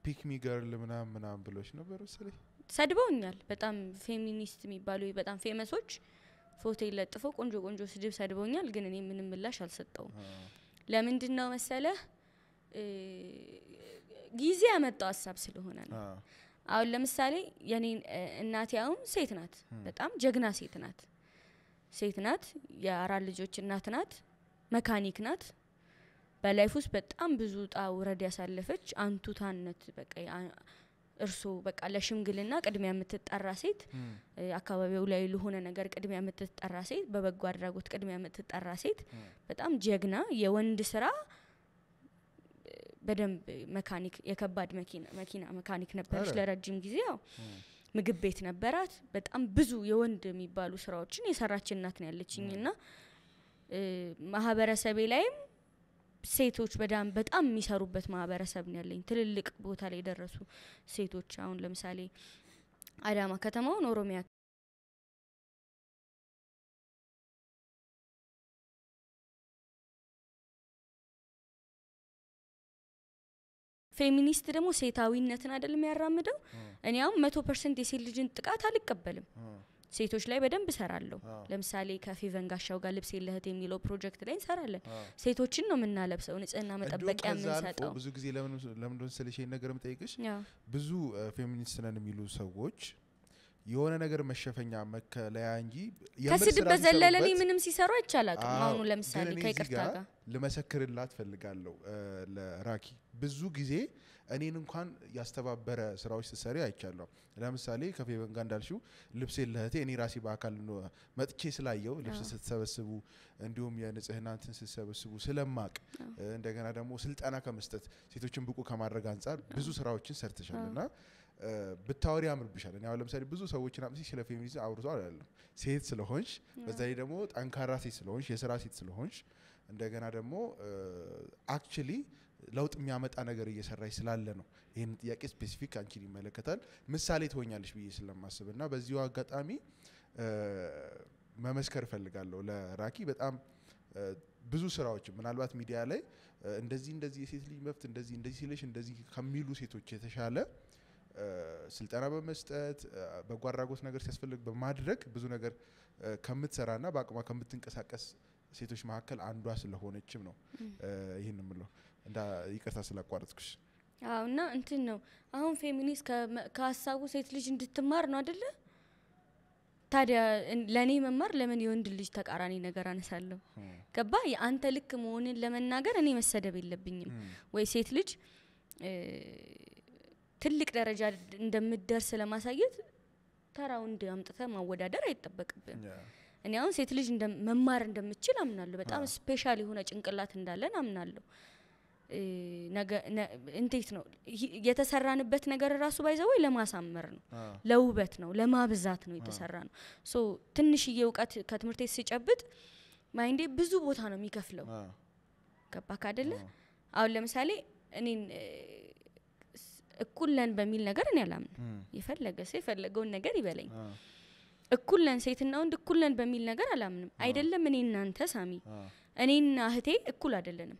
ፒክ ሚ ገርል ምናም ምናም ብሎች ነበር መሰለኝ። ሰድበውኛል። በጣም ፌሚኒስት የሚባሉ በጣም ፌመሶች ፎቶ ይለጥፎ ቆንጆ ቆንጆ ስድብ ሰድበውኛል። ግን እኔ ምንም ምላሽ አልሰጠውም። ለምንድን ነው መሰለህ ጊዜ ያመጣው ሀሳብ ስለሆነ ነው። አሁን ለምሳሌ የኔ እናቴ አሁን ሴት ናት፣ በጣም ጀግና ሴት ናት። ሴት ናት፣ የአራት ልጆች እናት ናት፣ መካኒክ ናት። በላይፍ ውስጥ በጣም ብዙ ውጣ ውረድ ያሳለፈች አንቱታነት በቃ እርሶ በቃ ለሽምግልና ቅድሚያ የምትጠራ ሴት፣ አካባቢው ላይ ለሆነ ነገር ቅድሚያ የምትጠራ ሴት፣ በበጎ አድራጎት ቅድሚያ የምትጠራ ሴት፣ በጣም ጀግና የወንድ ስራ በደንብ መካኒክ የከባድ መኪና መካኒክ ነበረች ለረጅም ጊዜ ያው ምግብ ቤት ነበራት። በጣም ብዙ የወንድ የሚባሉ ስራዎችን የሰራች እናት ነው ያለችኝ እና ማህበረሰቤ ላይም ሴቶች በዳም በጣም የሚሰሩበት ማህበረሰብ ነው ያለኝ። ትልልቅ ቦታ ላይ የደረሱ ሴቶች አሁን ለምሳሌ አዳማ ከተማውን ኦሮሚያ ፌሚኒስት ደግሞ ሴታዊነትን አይደል የሚያራምደው። እኔ አሁን መቶ ፐርሰንት የሴት ልጅን ጥቃት አልቀበልም። ሴቶች ላይ በደንብ ሰራለሁ። ለምሳሌ ከፌቨን ጋሻው ጋር ልብስ የለህት የሚለው ፕሮጀክት ላይ እንሰራለን። ሴቶችን ነው የምናለብሰው፣ ንጽህና መጠበቂያ የምንሰጠው። ብዙ ጊዜ ለምን ለምንድን ስልሽ ነገር ምጠይቅሽ ብዙ ፌሚኒስት ነን የሚሉ ሰዎች የሆነ ነገር መሸፈኛ መከለያ እንጂ ከስድብ በዘለለ እኔ ምንም ሲሰሩ አይቻላቅም። አሁኑ ለምሳሌ ከይቅርታ ጋር ልመሰክርላት ፈልጋለሁ ለራኪ ብዙ ጊዜ እኔን እንኳን ያስተባበረ ስራዎች ስትሰሪ አይቻለሁ። ለምሳሌ ከፌቨን ጋር እንዳልሽው ልብሴ ለእህቴ እኔ ራሴ በአካል መጥቼ ስላየው ልብስ ስትሰበስቡ፣ እንዲሁም የንጽህና እንትን ስትሰበስቡ ስለማቅ እንደገና ደግሞ ስልጠና ከመስጠት ሴቶችን ብቁ ከማድረግ አንጻር ብዙ ስራዎችን ሰርትሻል እና ብታወሪ ያምርብሻል። እኔ አሁን ለምሳሌ ብዙ ሰዎችን አምሲ ስለ ፌሚኒዝም አውርቶ አላለም። ሴት ስለሆንሽ፣ በዛ ላይ ደግሞ ጠንካራ ሴት ስለሆንሽ፣ የስራ ሴት ስለሆንሽ፣ እንደገና ደግሞ አክቹሊ ለውጥ የሚያመጣ ነገር እየሰራች ስላለ ነው። ይህን ጥያቄ ስፔሲፊክ አንቺን ይመለከታል፣ ምሳሌ ትሆኛለሽ ብዬ ስለማስብ እና በዚሁ አጋጣሚ መመስከር እፈልጋለሁ ለራኪ በጣም ብዙ ስራዎች ምናልባት ሚዲያ ላይ እንደዚህ እንደዚህ የሴት ልጅ መብት እንደዚህ እንደዚህ ሲለሽ እንደዚህ ከሚሉ ሴቶች የተሻለ ስልጠና በመስጠት በጎ አድራጎት ነገር ሲያስፈልግ በማድረግ ብዙ ነገር ከምትሰራና በአቅሟ ከምትንቀሳቀስ ሴቶች መካከል አንዷ ስለሆነችም ነው ይህን የምለው። እንዳ ይቅርታ ስላቋረጥኩሽ። አዎ እና እንትን ነው አሁን ፌሚኒስት ከሀሳቡ ሴት ልጅ እንድትማር ነው አደለ? ታዲያ ለእኔ መማር ለምን የወንድ ልጅ ተቃራኒ ነገር አነሳለሁ? ገባ? የአንተ ልክ መሆንን ለመናገር እኔ መሰደብ የለብኝም ወይ ሴት ልጅ ትልቅ ደረጃ እንደምደርስ ለማሳየት ተራውንድ አምጥተ ማወዳደር አይጠበቅብም። እኔ አሁን ሴት ልጅ መማር እንደምችል አምናለሁ። በጣም ስፔሻል የሆነ ጭንቅላት እንዳለን አምናለሁ። እንዴት ነው የተሰራንበት ነገር ራሱ ባይዘወይ ለማሳመር ነው፣ ለውበት ነው፣ ለማብዛት ነው የተሰራ ነው። ሶ ትንሽዬ እውቀት ከትምህርት ቤት ሲጨብጥ ማይንዴ ብዙ ቦታ ነው የሚከፍለው። ገባክ አደለ? አሁን ለምሳሌ እኔን እኩለን በሚል ነገር እኔ አላምንም። የፈለገ ሰው የፈለገውን ነገር ይበለኝ። እኩለን ሴትና ወንድ እኩለን በሚል ነገር አላምንም። አይደለም እኔ እናንተ ሳሚ፣ እኔና እህቴ እኩል አይደለንም።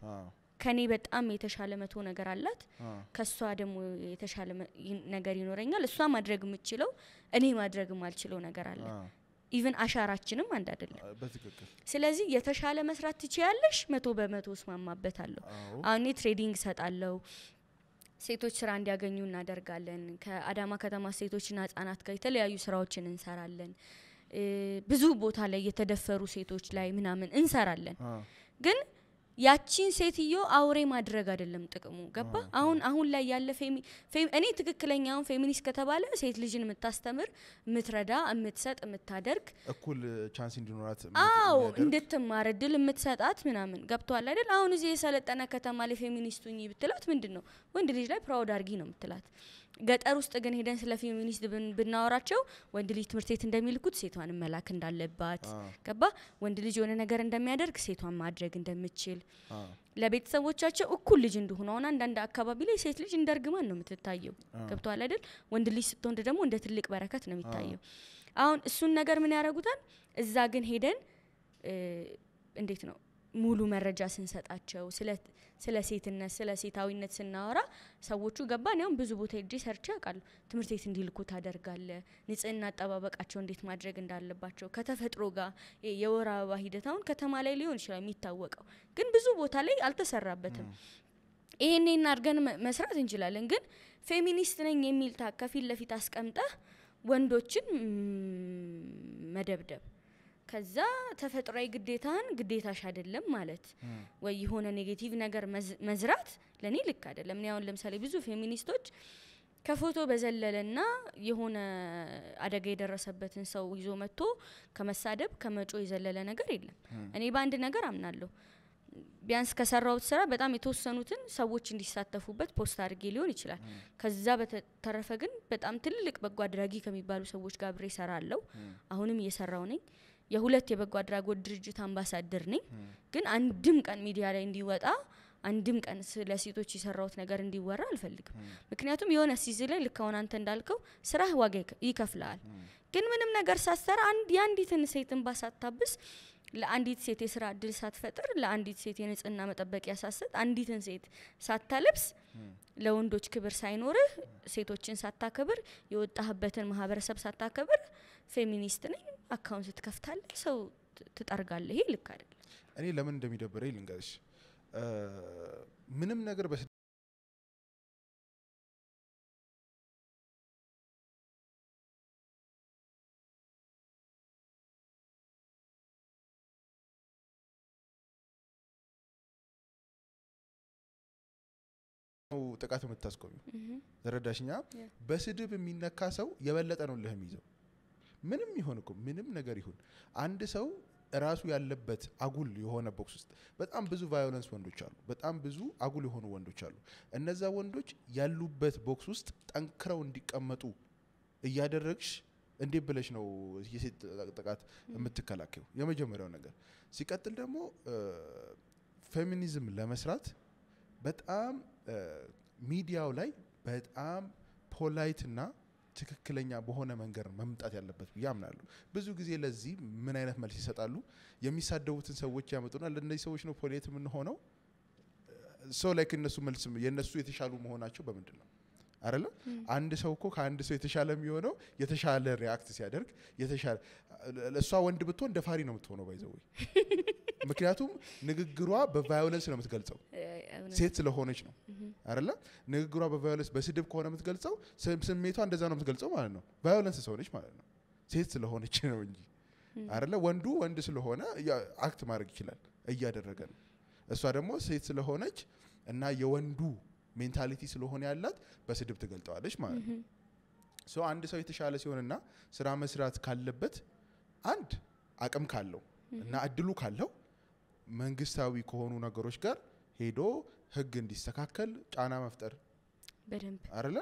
ከኔ በጣም የተሻለ መቶ ነገር አላት። ከሷ ደግሞ የተሻለ ነገር ይኖረኛል። እሷ ማድረግ የምችለው እኔ ማድረግ ማልችለው ነገር አለ። ኢቨን አሻራችንም አንድ አይደለም። ስለዚህ የተሻለ መስራት ትችያለሽ፣ መቶ በመቶ እስማማበታለሁ። አሁን ትሬዲንግ እሰጣለሁ ሴቶች ስራ እንዲያገኙ እናደርጋለን። ከአዳማ ከተማ ሴቶችና ህጻናት ጋር የተለያዩ ስራዎችን እንሰራለን። ብዙ ቦታ ላይ የተደፈሩ ሴቶች ላይ ምናምን እንሰራለን ግን ያቺን ሴትዮ አውሬ ማድረግ አይደለም ጥቅሙ። ገባ? አሁን አሁን ላይ ያለ እኔ ትክክለኛውን ፌሚኒስት ከተባለ ሴት ልጅን የምታስተምር፣ የምትረዳ፣ የምትሰጥ፣ የምታደርግ እኩል ቻንስ እንዲኖራት አዎ፣ እንድትማር እድል የምትሰጣት ምናምን። ገብቷል አይደል? አሁን እዚህ የሰለጠነ ከተማ ላይ ፌሚኒስቱኝ ብትላት ምንድን ነው ወንድ ልጅ ላይ ፕራውድ አርጊ ነው የምትላት ገጠር ውስጥ ግን ሄደን ስለ ፌሚኒስት ብናወራቸው ወንድ ልጅ ትምህርት ቤት እንደሚልኩት ሴቷን መላክ እንዳለባት ገባ ወንድ ልጅ የሆነ ነገር እንደሚያደርግ ሴቷን ማድረግ እንደምችል ለቤተሰቦቻቸው እኩል ልጅ እንደሆነ አሁን አንዳንድ አካባቢ ላይ ሴት ልጅ እንደ እርግማን ነው የምትታየው። ገብተዋል አይደል? ወንድ ልጅ ስትወንድ ደግሞ እንደ ትልቅ በረከት ነው የሚታየው። አሁን እሱን ነገር ምን ያደርጉታል? እዛ ግን ሄደን እንዴት ነው ሙሉ መረጃ ስንሰጣቸው ስለ ሴትነት ስለ ሴታዊነት ስናወራ ሰዎቹ ገባን። ያውም ብዙ ቦታ ሄጄ ሰርቼ ያውቃሉ። ትምህርት ቤት እንዲልኩ ታደርጋለ። ንጽህና አጠባበቃቸው እንዴት ማድረግ እንዳለባቸው ከተፈጥሮ ጋር የወር አበባ ሂደት አሁን ከተማ ላይ ሊሆን ይችላል የሚታወቀው፣ ግን ብዙ ቦታ ላይ አልተሰራበትም። ይህን አድርገን መስራት እንችላለን። ግን ፌሚኒስት ነኝ የሚል ከፊት ለፊት አስቀምጠህ ወንዶችን መደብደብ ከዛ ተፈጥሯዊ ግዴታን ግዴታሽ አይደለም ማለት ወይ የሆነ ኔጌቲቭ ነገር መዝራት ለእኔ ልክ አይደለም። እኔ አሁን ለምሳሌ ብዙ ፌሚኒስቶች ከፎቶ በዘለለና የሆነ አደጋ የደረሰበትን ሰው ይዞ መጥቶ ከመሳደብ ከመጮ የዘለለ ነገር የለም። እኔ በአንድ ነገር አምናለሁ። ቢያንስ ከሰራሁት ስራ በጣም የተወሰኑትን ሰዎች እንዲሳተፉበት ፖስት አድርጌ ሊሆን ይችላል። ከዛ በተረፈ ግን በጣም ትልልቅ በጎ አድራጊ ከሚባሉ ሰዎች ጋር አብሬ እሰራለሁ። አሁንም እየሰራው ነኝ። የሁለት የበጎ አድራጎት ድርጅት አምባሳደር ነኝ። ግን አንድም ቀን ሚዲያ ላይ እንዲወጣ አንድም ቀን ስለ ሴቶች የሰራውት ነገር እንዲወራ አልፈልግም። ምክንያቱም የሆነ ሲዝ ላይ ልክ አሁን አንተ እንዳልከው ስራህ ዋጋ ይከፍልሃል። ግን ምንም ነገር ሳትሰራ አንድ የአንዲትን ሴት እንባ ሳታብስ ለአንዲት ሴት የስራ እድል ሳትፈጥር ለአንዲት ሴት የንጽህና መጠበቂያ ሳትሰጥ አንዲትን ሴት ሳታለብስ ለወንዶች ክብር ሳይኖርህ ሴቶችን ሳታከብር የወጣህበትን ማህበረሰብ ሳታከብር ፌሚኒስት ነኝ አካውንት ትከፍታለህ፣ ሰው ትጠርጋለህ። ይሄ ልክ አይደለም። እኔ ለምን እንደሚደብረኝ ልንገርሽ። ምንም ነገር በስ ጥቃት የምታስቆሚው ተረዳሽኛ። በስድብ የሚነካ ሰው የበለጠ ነው ልህም ይዘው ምንም ይሆን እኮ ምንም ነገር ይሁን አንድ ሰው ራሱ ያለበት አጉል የሆነ ቦክስ ውስጥ በጣም ብዙ ቫዮለንስ ወንዶች አሉ። በጣም ብዙ አጉል የሆኑ ወንዶች አሉ። እነዛ ወንዶች ያሉበት ቦክስ ውስጥ ጠንክረው እንዲቀመጡ እያደረግሽ እንዴት ብለሽ ነው የሴት ጥቃት የምትከላከዩ? የመጀመሪያው ነገር ሲቀጥል ደግሞ ፌሚኒዝም ለመስራት በጣም ሚዲያው ላይ በጣም ፖላይትና ትክክለኛ በሆነ መንገድ መምጣት ያለበት ብዬ አምናለሁ። ብዙ ጊዜ ለዚህ ምን አይነት መልስ ይሰጣሉ? የሚሳደቡትን ሰዎች ያመጡና ለእነዚህ ሰዎች ነው ፖሌት የምንሆነው። ሰው ላይ ከነሱ መልስ የነሱ የተሻሉ መሆናቸው በምንድን ነው አይደለም? አንድ ሰው እኮ ከአንድ ሰው የተሻለ የሚሆነው የተሻለ ሪያክት ሲያደርግ የተሻለ እሷ ወንድ ብትሆን ደፋሪ ነው የምትሆነው ባይዘወይ ምክንያቱም ንግግሯ በቫዮለንስ ነው የምትገልጸው፣ ሴት ስለሆነች ነው አይደለ? ንግግሯ በቫዮለንስ በስድብ ከሆነ የምትገልጸው ስሜቷ እንደዛ ነው የምትገልጸው ማለት ነው። ቫዮለንስ ሰሆነች ማለት ነው። ሴት ስለሆነች ነው እንጂ አይደለ? ወንዱ ወንድ ስለሆነ አክት ማድረግ ይችላል፣ እያደረገ ነው። እሷ ደግሞ ሴት ስለሆነች እና የወንዱ ሜንታሊቲ ስለሆነ ያላት በስድብ ትገልጠዋለች ማለት ነው። ሶ አንድ ሰው የተሻለ ሲሆንና ስራ መስራት ካለበት አንድ አቅም ካለው እና እድሉ ካለው መንግስታዊ ከሆኑ ነገሮች ጋር ሄዶ ህግ እንዲስተካከል ጫና መፍጠር በደንብ አለ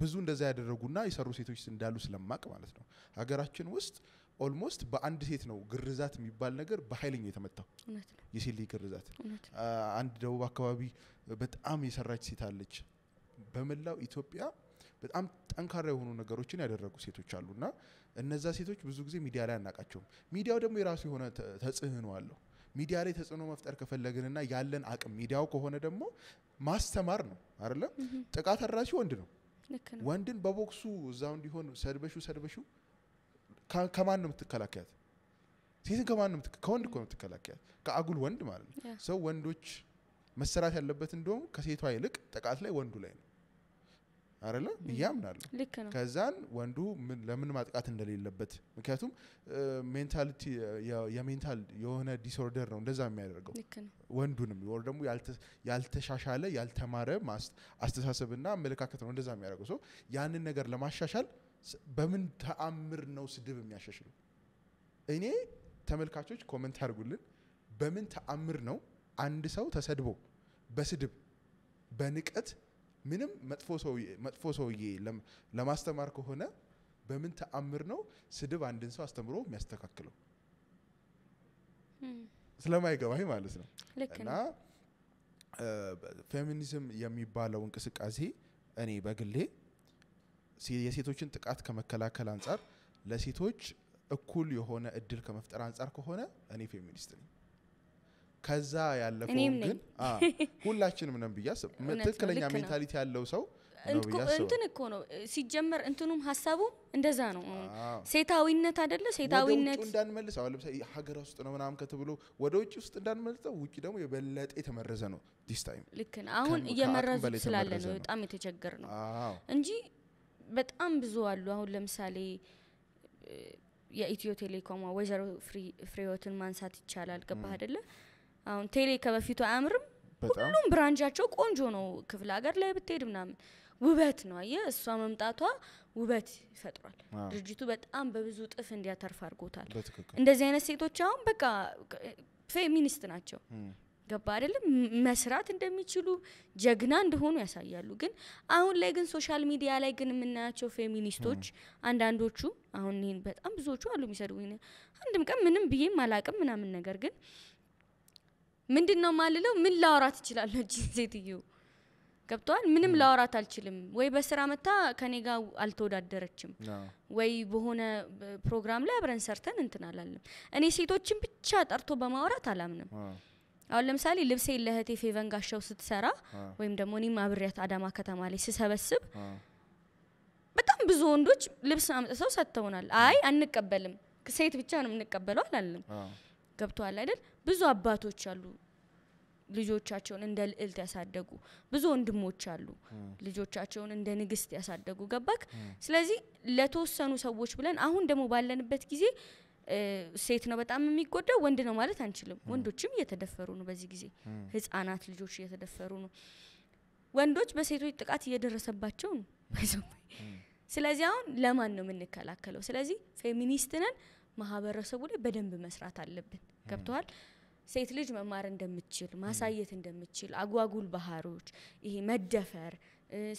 ብዙ እንደዛ ያደረጉና የሰሩ ሴቶች እንዳሉ ስለማቅ ማለት ነው። ሀገራችን ውስጥ ኦልሞስት በአንድ ሴት ነው ግርዛት የሚባል ነገር በኃይለኛ የተመታው የሴት ልጅ ግርዛት። አንድ ደቡብ አካባቢ በጣም የሰራች ሴት አለች። በመላው ኢትዮጵያ በጣም ጠንካራ የሆኑ ነገሮችን ያደረጉ ሴቶች አሉና እነዛ ሴቶች ብዙ ጊዜ ሚዲያ ላይ አናቃቸውም። ሚዲያው ደግሞ የራሱ የሆነ ተጽዕኖ አለው። ሚዲያ ላይ ተጽዕኖ መፍጠር ከፈለግንና ያለን አቅም ሚዲያው ከሆነ ደግሞ ማስተማር ነው አይደለም። ጥቃት አድራሲ ወንድ ነው። ወንድን በቦክሱ እዛው እንዲሆን ሰድበሹ ሰድበሹ ከማን ነው የምትከላከያት? ሴትን ከማን ነው ከወንድ እኮ ነው የምትከላከያት፣ ከአጉል ወንድ ማለት ነው። ሰው ወንዶች መሰራት ያለበት እንደውም ከሴቷ ይልቅ ጥቃት ላይ ወንዱ ላይ ነው። አይደለ ብያምናለሁ። ከዛን ወንዱ ለምን ማጥቃት እንደሌለበት ምክንያቱም ሜንታሊቲ የሜንታል የሆነ ዲስኦርደር ነው እንደዛ የሚያደርገው ወንዱንም ወር ደግሞ ያልተሻሻለ ያልተማረ አስተሳሰብና አመለካከት ነው እንደዛ የሚያደርገው ሰው ያንን ነገር ለማሻሻል በምን ተአምር ነው ስድብ የሚያሻሽለው? እኔ ተመልካቾች ኮመንት ያድርጉልን። በምን ተአምር ነው አንድ ሰው ተሰድቦ በስድብ በንቀት ምንም መጥፎ ሰውዬ ለማስተማር ከሆነ በምን ተአምር ነው ስድብ አንድን ሰው አስተምሮ የሚያስተካክለው? ስለማይገባኝ ማለት ነው። እና ፌሚኒዝም የሚባለው እንቅስቃሴ እኔ በግሌ የሴቶችን ጥቃት ከመከላከል አንጻር ለሴቶች እኩል የሆነ እድል ከመፍጠር አንጻር ከሆነ እኔ ፌሚኒስት ነኝ። ከዛ ያለፈው ግን ሁላችንም ነን ብዬ አስብ ትክክለኛ ሜንታሊቲ ያለው ሰው እንትን እኮ ነው ሲጀመር እንትኑም ሀሳቡ እንደዛ ነው። ሴታዊነት አደለ ሴታዊነት እንዳንመልስ አሁን ለምሳሌ ሀገር ውስጥ ነው ምናምን ከትብሎ ወደ ውጭ ውስጥ እንዳንመልሰው ውጭ ደግሞ የበለጠ የተመረዘ ነው ዲስ ታይም ልክ አሁን እየመረዙ ስላለ ነው በጣም የተቸገር ነው እንጂ በጣም ብዙ አሉ። አሁን ለምሳሌ የኢትዮ ቴሌኮም ወይዘሮ ፍሬወትን ማንሳት ይቻላል። ገባህ አደለም አሁን ቴሌ ከበፊቱ አያምርም። ሁሉም ብራንጃቸው ቆንጆ ነው። ክፍለ ሀገር ላይ ብትሄድ ምናምን ውበት ነው። አየ እሷ መምጣቷ ውበት ይፈጥሯል። ድርጅቱ በጣም በብዙ ጥፍ እንዲያተርፍ አድርጎታል። እንደዚህ አይነት ሴቶች አሁን በቃ ፌሚኒስት ናቸው። ገባ አይደለም? መስራት እንደሚችሉ ጀግና እንደሆኑ ያሳያሉ። ግን አሁን ላይ ግን ሶሻል ሚዲያ ላይ ግን የምናያቸው ፌሚኒስቶች አንዳንዶቹ አሁን ይህን በጣም ብዙዎቹ አሉ የሚሰድቡኝ። አንድም ቀን ምንም ብዬም አላቅም ምናምን ነገር ግን ምንድን ነው ማልለው? ምን ላወራት እችላለሁ? እችን ሴትዮ ገብተዋል። ምንም ላወራት አልችልም። ወይ በስራ መታ ከኔ ጋር አልተወዳደረችም፣ ወይ በሆነ ፕሮግራም ላይ አብረን ሰርተን እንትን አላለም። እኔ ሴቶችን ብቻ ጠርቶ በማውራት አላምንም። አሁን ለምሳሌ ልብሴ ለእህቴ ፌቨን ጋሻው ስትሰራ ወይም ደግሞ እኔም አብሬያት አዳማ ከተማ ላይ ስሰበስብ በጣም ብዙ ወንዶች ልብስ አምጥተው ሰጥተውናል። አይ አንቀበልም፣ ሴት ብቻ ነው የምንቀበለው አላለም። ገብተዋል አይደል? ብዙ አባቶች አሉ ልጆቻቸውን እንደ ልዕልት ያሳደጉ፣ ብዙ ወንድሞች አሉ ልጆቻቸውን እንደ ንግስት ያሳደጉ። ገባክ? ስለዚህ ለተወሰኑ ሰዎች ብለን አሁን ደግሞ ባለንበት ጊዜ ሴት ነው በጣም የሚጎዳው፣ ወንድ ነው ማለት አንችልም። ወንዶችም እየተደፈሩ ነው። በዚህ ጊዜ ህጻናት ልጆች እየተደፈሩ ነው። ወንዶች በሴቶች ጥቃት እየደረሰባቸው ነው። ስለዚህ አሁን ለማን ነው የምንከላከለው? ስለዚህ ፌሚኒስት ነን ማህበረሰቡ ላይ በደንብ መስራት አለብን። ገብተዋል። ሴት ልጅ መማር እንደምችል ማሳየት እንደምችል አጓጉል ባህሮች ይሄ መደፈር፣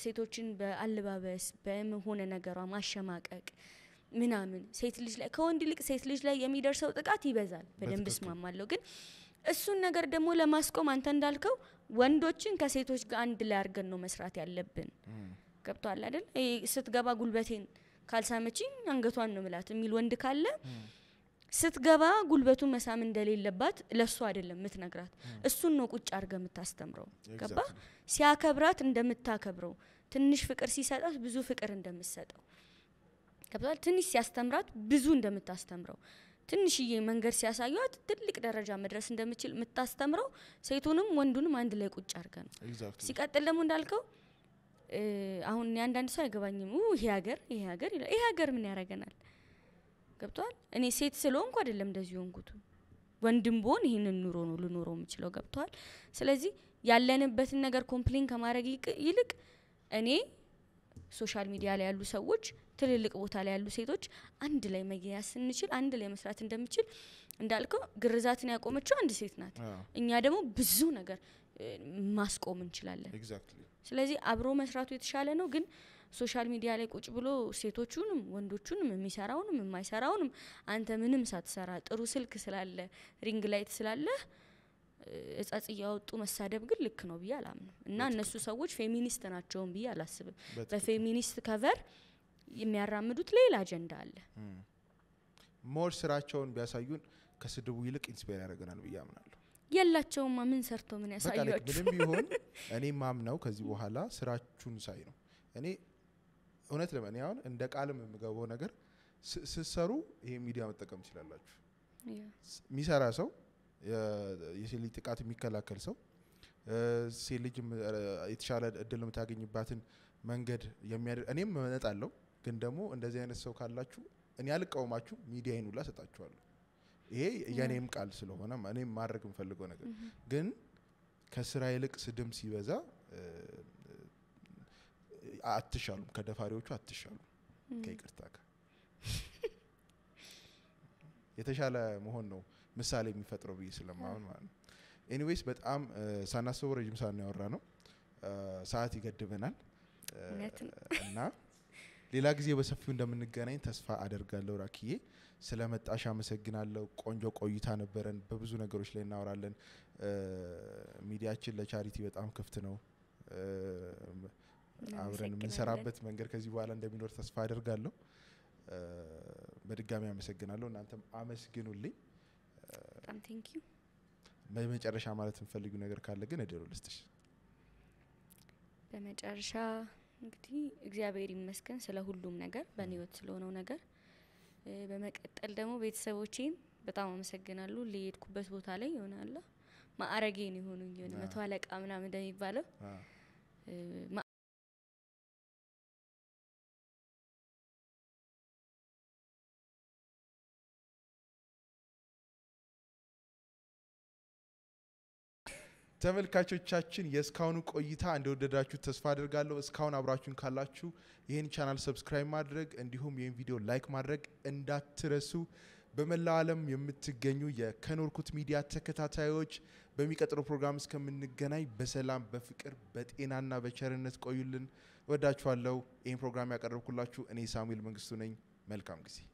ሴቶችን በአለባበስ በሆነ ነገሯ ማሸማቀቅ ምናምን ሴት ልጅ ላይ ከወንድ ይልቅ ሴት ልጅ ላይ የሚደርሰው ጥቃት ይበዛል። በደንብ እስማማለሁ። ግን እሱን ነገር ደግሞ ለማስቆም አንተ እንዳልከው ወንዶችን ከሴቶች ጋር አንድ ላይ አድርገን ነው መስራት ያለብን። ገብቷል አይደል? ስትገባ ጉልበቴን ካልሳመችኝ አንገቷን ነው ምላት የሚል ወንድ ካለ ስትገባ ጉልበቱን መሳም እንደሌለባት ለሱ አይደለም የምትነግራት እሱን ነው ቁጭ አድርገ የምታስተምረው። ገባ ሲያከብራት እንደምታከብረው ትንሽ ፍቅር ሲሰጣት ብዙ ፍቅር እንደምትሰጠው ገብቷል። ትንሽ ሲያስተምራት ብዙ እንደምታስተምረው ትንሽዬ መንገድ ሲያሳዩት ትልቅ ደረጃ መድረስ እንደምችል የምታስተምረው ሴቱንም ወንዱንም አንድ ላይ ቁጭ አድርገ ነው። ሲቀጥል ደግሞ እንዳልከው አሁን አንዳንድ ሰው አይገባኝም። ይሄ ሀገር ይሄ ሀገር ይሄ ሀገር ምን ያደርገናል? ገብቷል። እኔ ሴት ስለሆንኩ አይደለም እንደዚህ ሆንኩት። ወንድም ብሆን ይህንን ኑሮ ነው ልኖረው የምችለው። ገብቷል። ስለዚህ ያለንበትን ነገር ኮምፕሌን ከማድረግ ይልቅ እኔ ሶሻል ሚዲያ ላይ ያሉ ሰዎች፣ ትልልቅ ቦታ ላይ ያሉ ሴቶች አንድ ላይ መያያዝ ስንችል፣ አንድ ላይ መስራት እንደምችል እንዳልከው ግርዛትን ያቆመችው አንድ ሴት ናት። እኛ ደግሞ ብዙ ነገር ማስቆም እንችላለን። ስለዚህ አብሮ መስራቱ የተሻለ ነው። ግን ሶሻል ሚዲያ ላይ ቁጭ ብሎ ሴቶቹንም ወንዶቹንም የሚሰራውንም የማይሰራውንም አንተ ምንም ሳትሰራ ጥሩ ስልክ ስላለ ሪንግ ላይት ስላለ እጻጽ እያወጡ መሳደብ ግን ልክ ነው ብዬ አላምንም እና እነሱ ሰዎች ፌሚኒስት ናቸውን ብዬ አላስብም። በፌሚኒስት ከቨር የሚያራምዱት ሌላ አጀንዳ አለ። ሞር ስራቸውን ቢያሳዩን ከስድቡ ይልቅ ኢንስፓየር ያደርገናል ብዬ አምናለሁ። የላቸውማ ምን ሰርቶ ምን ያሳያችሁ? ምንም ቢሆን እኔ ማምነው ከዚህ በኋላ ስራችሁን ሳይ ነው። እኔ እውነት ለመን አሁን እንደ ቃልም የምገባው ነገር ስሰሩ ይሄ ሚዲያ መጠቀም ትችላላችሁ። የሚሰራ ሰው የሴት ልጅ ጥቃት የሚከላከል ሰው ሴት ልጅ የተሻለ እድል የምታገኝባትን መንገድ የሚያደር እኔም መነጣለሁ፣ ግን ደግሞ እንደዚህ አይነት ሰው ካላችሁ እኔ አልቃወማችሁ፣ ሚዲያ ይኑላ ሰጣችኋለሁ። ይሄ የኔም ቃል ስለሆነ እኔም ማድረግ የምፈልገው ነገር ግን ከስራ ይልቅ ስድም ሲበዛ አትሻሉም፣ ከደፋሪዎቹ አትሻሉም። ከይቅርታ ጋር የተሻለ መሆን ነው ምሳሌ የሚፈጥረው ብዬ ስለማሆን ማለት ነው። ኤኒዌይስ በጣም ሳናስበው ረጅም ሰዓት ያወራ ነው። ሰዓት ይገድበናል እና ሌላ ጊዜ በሰፊው እንደምንገናኝ ተስፋ አደርጋለሁ። ራኪዬ ስለመጣሽ አመሰግናለሁ። ቆንጆ ቆይታ ነበረን። በብዙ ነገሮች ላይ እናወራለን። ሚዲያችን ለቻሪቲ በጣም ክፍት ነው። አብረን የምንሰራበት መንገድ ከዚህ በኋላ እንደሚኖር ተስፋ አደርጋለሁ። በድጋሚ አመሰግናለሁ። እናንተም አመስግኑልኝ። በጣም በመጨረሻ ማለት የምፈልጊው ነገር ካለ ግን እድሉ ልስጥሽ። በመጨረሻ እንግዲህ እግዚአብሔር ይመስገን ስለ ሁሉም ነገር በህይወት ስለሆነው ነገር። በመቀጠል ደግሞ ቤተሰቦቼን በጣም አመሰግናሉ። ሊሄድኩበት ቦታ ላይ ይሆናል ማዕረጌን የሆኑ የሆነ መቶ አለቃ ምናምን እንደሚባለው ተመልካቾቻችን የእስካሁኑ ቆይታ እንደወደዳችሁ ተስፋ አድርጋለሁ። እስካሁን አብራችሁን ካላችሁ ይህን ቻናል ሰብስክራይብ ማድረግ እንዲሁም ይህን ቪዲዮ ላይክ ማድረግ እንዳትረሱ። በመላው ዓለም የምትገኙ የከኖርኩት ሚዲያ ተከታታዮች በሚቀጥለው ፕሮግራም እስከምንገናኝ በሰላም በፍቅር በጤናና በቸርነት ቆዩልን። ወዳችኋለሁ። ይህን ፕሮግራም ያቀረብኩላችሁ እኔ ሳሙኤል መንግስቱ ነኝ። መልካም ጊዜ